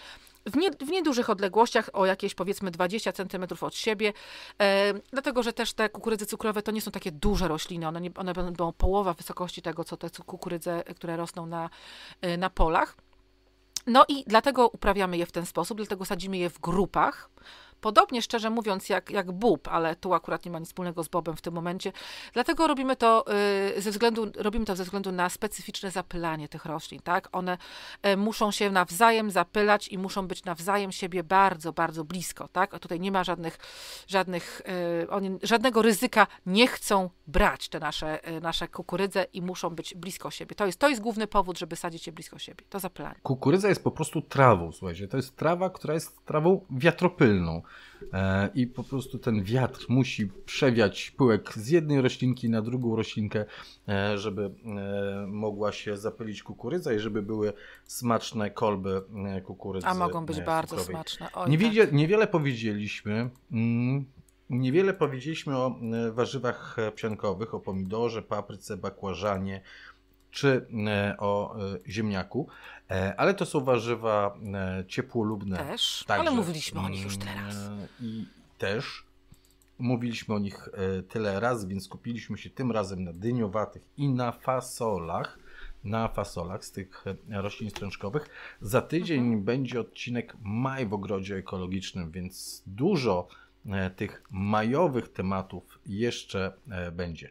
w, nie, w niedużych odległościach, o jakieś powiedzmy 20 cm od siebie, e, dlatego że też te kukurydzy cukrowe to nie są takie duże rośliny, one, nie, one będą połowa wysokości tego, co te kukurydze, które rosną na, e, na polach. No i dlatego uprawiamy je w ten sposób, dlatego sadzimy je w grupach Podobnie szczerze mówiąc, jak, jak Bób, ale tu akurat nie ma nic wspólnego z Bobem w tym momencie. Dlatego robimy to y, ze względu, robimy to ze względu na specyficzne zapylanie tych roślin, tak? One y, muszą się nawzajem zapylać i muszą być nawzajem siebie bardzo, bardzo blisko, tak? A tutaj nie ma żadnych, żadnych y, oni żadnego ryzyka nie chcą brać te nasze, nasze kukurydze i muszą być blisko siebie. To jest, to jest główny powód, żeby sadzić je blisko siebie. To zapylanie. Kukurydza jest po prostu trawą, słuchajcie. To jest trawa, która jest trawą wiatropylną. E, i po prostu ten wiatr musi przewiać pyłek z jednej roślinki na drugą roślinkę, e, żeby e, mogła się zapylić kukurydza i żeby były smaczne kolby kukurydzy. A mogą być bardzo cukrowej. smaczne. Oj, Niewiele, tak. niewiele powiedzieliśmy. Mm, niewiele powiedzieliśmy o warzywach psiankowych, o pomidorze, papryce, bakłażanie czy o ziemniaku, E, ale to są warzywa e, ciepłolubne. Też, także. ale mówiliśmy o nich już mm, teraz. I też mówiliśmy o nich e, tyle razy, więc skupiliśmy się tym razem na dyniowatych i na fasolach. Na fasolach z tych roślin strączkowych. Za tydzień mhm. będzie odcinek Maj w ogrodzie ekologicznym, więc dużo E, tych majowych tematów jeszcze e, będzie.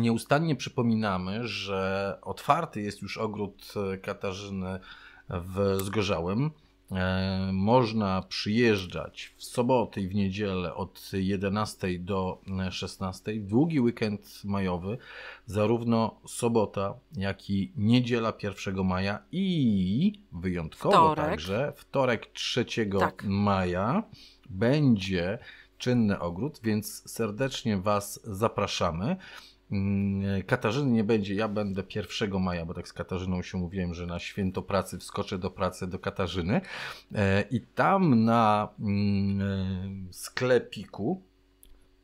Nieustannie przypominamy, że otwarty jest już ogród e, Katarzyny w Zgorzałym. Można przyjeżdżać w soboty i w niedzielę od 11 do 16, długi weekend majowy, zarówno sobota, jak i niedziela 1 maja i wyjątkowo wtorek. także wtorek 3 tak. maja będzie czynny ogród, więc serdecznie Was zapraszamy. Mm, Katarzyny nie będzie, ja będę 1 maja, bo tak z Katarzyną się mówiłem, że na święto pracy wskoczę do pracy do Katarzyny e, i tam na mm, e, sklepiku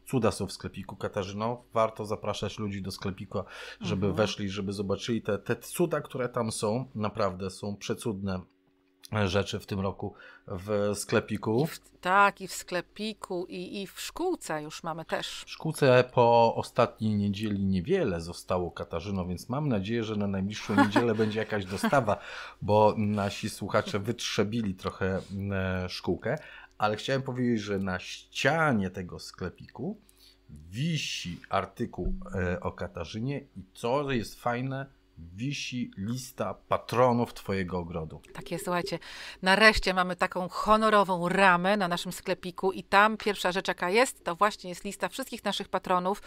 cuda są w sklepiku Katarzyno. Warto zapraszać ludzi do sklepiku, żeby mhm. weszli, żeby zobaczyli te, te cuda, które tam są. Naprawdę są przecudne rzeczy w tym roku w sklepiku. I w, tak, i w sklepiku, i, i w szkółce już mamy też. W szkółce po ostatniej niedzieli niewiele zostało, Katarzyno, więc mam nadzieję, że na najbliższą niedzielę będzie jakaś dostawa, bo nasi słuchacze wytrzebili trochę mm, e, szkółkę. Ale chciałem powiedzieć, że na ścianie tego sklepiku wisi artykuł e, o Katarzynie i co jest fajne, wisi lista patronów Twojego ogrodu. Takie, słuchajcie, nareszcie mamy taką honorową ramę na naszym sklepiku i tam pierwsza rzecz, jaka jest, to właśnie jest lista wszystkich naszych patronów,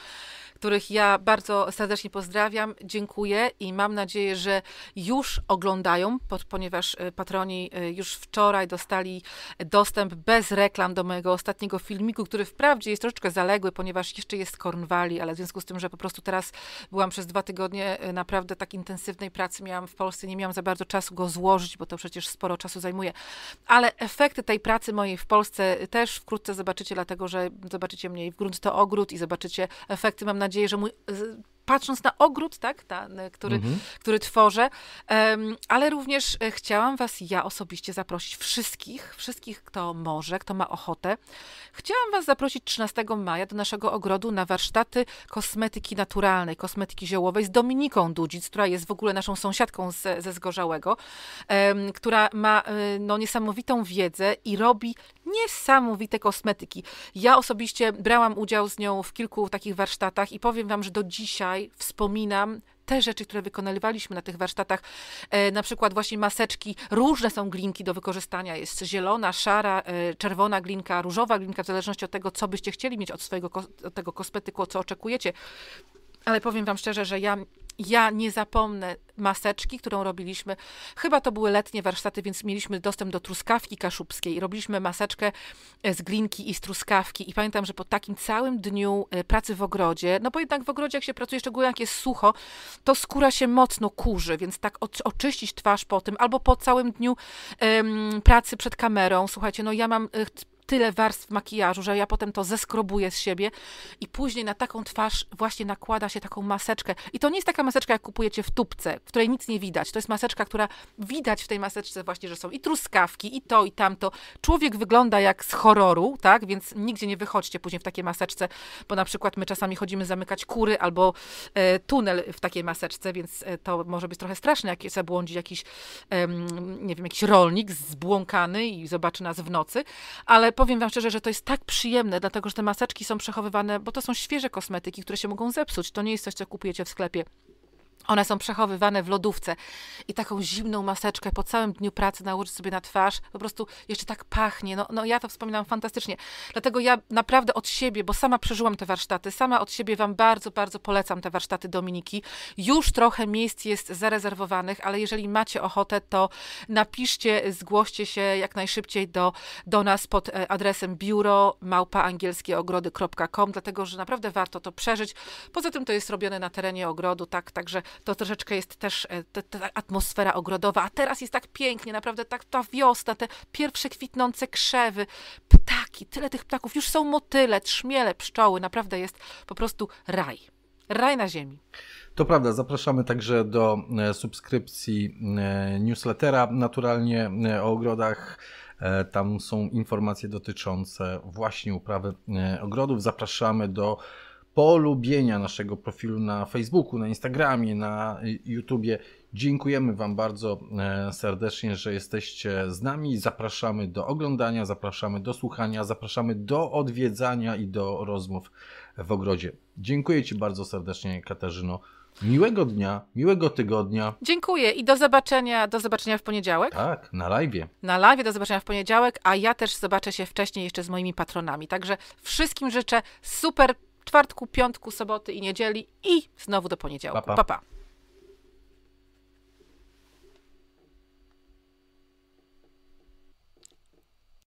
których ja bardzo serdecznie pozdrawiam, dziękuję i mam nadzieję, że już oglądają, ponieważ y, patroni y, już wczoraj dostali dostęp bez reklam do mojego ostatniego filmiku, który wprawdzie jest troszeczkę zaległy, ponieważ jeszcze jest Kornwali, ale w związku z tym, że po prostu teraz byłam przez dwa tygodnie y, naprawdę takim intensywnej pracy miałam w Polsce, nie miałam za bardzo czasu go złożyć, bo to przecież sporo czasu zajmuje. Ale efekty tej pracy mojej w Polsce też wkrótce zobaczycie, dlatego że zobaczycie mnie i w grunt to ogród i zobaczycie efekty. Mam nadzieję, że mój patrząc na ogród, tak, ta, który, mhm. który tworzę, um, ale również e, chciałam was ja osobiście zaprosić, wszystkich, wszystkich, kto może, kto ma ochotę. Chciałam was zaprosić 13 maja do naszego ogrodu na warsztaty kosmetyki naturalnej, kosmetyki ziołowej z Dominiką Dudzic, która jest w ogóle naszą sąsiadką ze, ze Zgorzałego, um, która ma e, no, niesamowitą wiedzę i robi niesamowite kosmetyki. Ja osobiście brałam udział z nią w kilku takich warsztatach i powiem wam, że do dzisiaj dzisiaj wspominam te rzeczy, które wykonywaliśmy na tych warsztatach, e, na przykład właśnie maseczki, różne są glinki do wykorzystania, jest zielona, szara, e, czerwona glinka, różowa glinka, w zależności od tego, co byście chcieli mieć od swojego od tego kosmetyku, co oczekujecie. Ale powiem wam szczerze, że ja ja nie zapomnę maseczki, którą robiliśmy. Chyba to były letnie warsztaty, więc mieliśmy dostęp do truskawki kaszubskiej. Robiliśmy maseczkę e, z glinki i z truskawki. I pamiętam, że po takim całym dniu e, pracy w ogrodzie, no bo jednak w ogrodzie, jak się pracuje, szczególnie jak jest sucho, to skóra się mocno kurzy, więc tak oczyścić twarz po tym, albo po całym dniu pracy przed kamerą. Słuchajcie, no ja mam e, tyle warstw makijażu, że ja potem to zeskrobuję z siebie i później na taką twarz właśnie nakłada się taką maseczkę. I to nie jest taka maseczka, jak kupujecie w tubce, w której nic nie widać. To jest maseczka, która widać w tej maseczce właśnie, że są i truskawki, i to, i tamto. Człowiek wygląda jak z horroru, tak? Więc nigdzie nie wychodźcie później w takiej maseczce, bo na przykład my czasami chodzimy zamykać kury albo e, tunel w takiej maseczce, więc e, to może być trochę straszne, jak zabłądzi jakiś, nie wiem, jakiś rolnik zbłąkany i zobaczy nas w nocy, ale po powiem wam szczerze, że to jest tak przyjemne, dlatego że te maseczki są przechowywane, bo to są świeże kosmetyki, które się mogą zepsuć. To nie jest coś, co kupujecie w sklepie. One są przechowywane w lodówce i taką zimną maseczkę po całym dniu pracy nałożyć sobie na twarz, po prostu jeszcze tak pachnie. No, no ja to wspominam fantastycznie. Dlatego ja naprawdę od siebie, bo sama przeżyłam te warsztaty, sama od siebie Wam bardzo, bardzo polecam te warsztaty Dominiki. Już trochę miejsc jest zarezerwowanych, ale jeżeli macie ochotę, to napiszcie, zgłoście się jak najszybciej do, do nas pod e, adresem biuro małpaangielskieogrody.com, dlatego że naprawdę warto to przeżyć. Poza tym to jest robione na terenie ogrodu, tak, także to troszeczkę jest też e, ta, ta, atmosfera ogrodowa, a teraz jest tak pięknie, naprawdę tak ta wiosna, te pierwsze kwitnące krzewy, ptaki, tyle tych ptaków, już są motyle, trzmiele, pszczoły, naprawdę jest po prostu raj. Raj na ziemi. To prawda, zapraszamy także do e, subskrypcji e, newslettera naturalnie o ogrodach. Tam są informacje dotyczące właśnie uprawy ogrodów. Zapraszamy do polubienia naszego profilu na Facebooku, na Instagramie, na YouTubie. Dziękujemy Wam bardzo e, serdecznie, że jesteście z nami. Zapraszamy do oglądania, zapraszamy do słuchania, zapraszamy do odwiedzania i do rozmów w ogrodzie. Dziękuję Ci bardzo serdecznie, Katarzyno. Miłego dnia, miłego tygodnia. Dziękuję i do zobaczenia, do zobaczenia w poniedziałek. Tak, na live. Na live do zobaczenia w poniedziałek, a ja też zobaczę się wcześniej jeszcze z moimi patronami. Także wszystkim życzę super czwartku, piątku, soboty i niedzieli i znowu do poniedziałku. Pa, pa. pa, pa.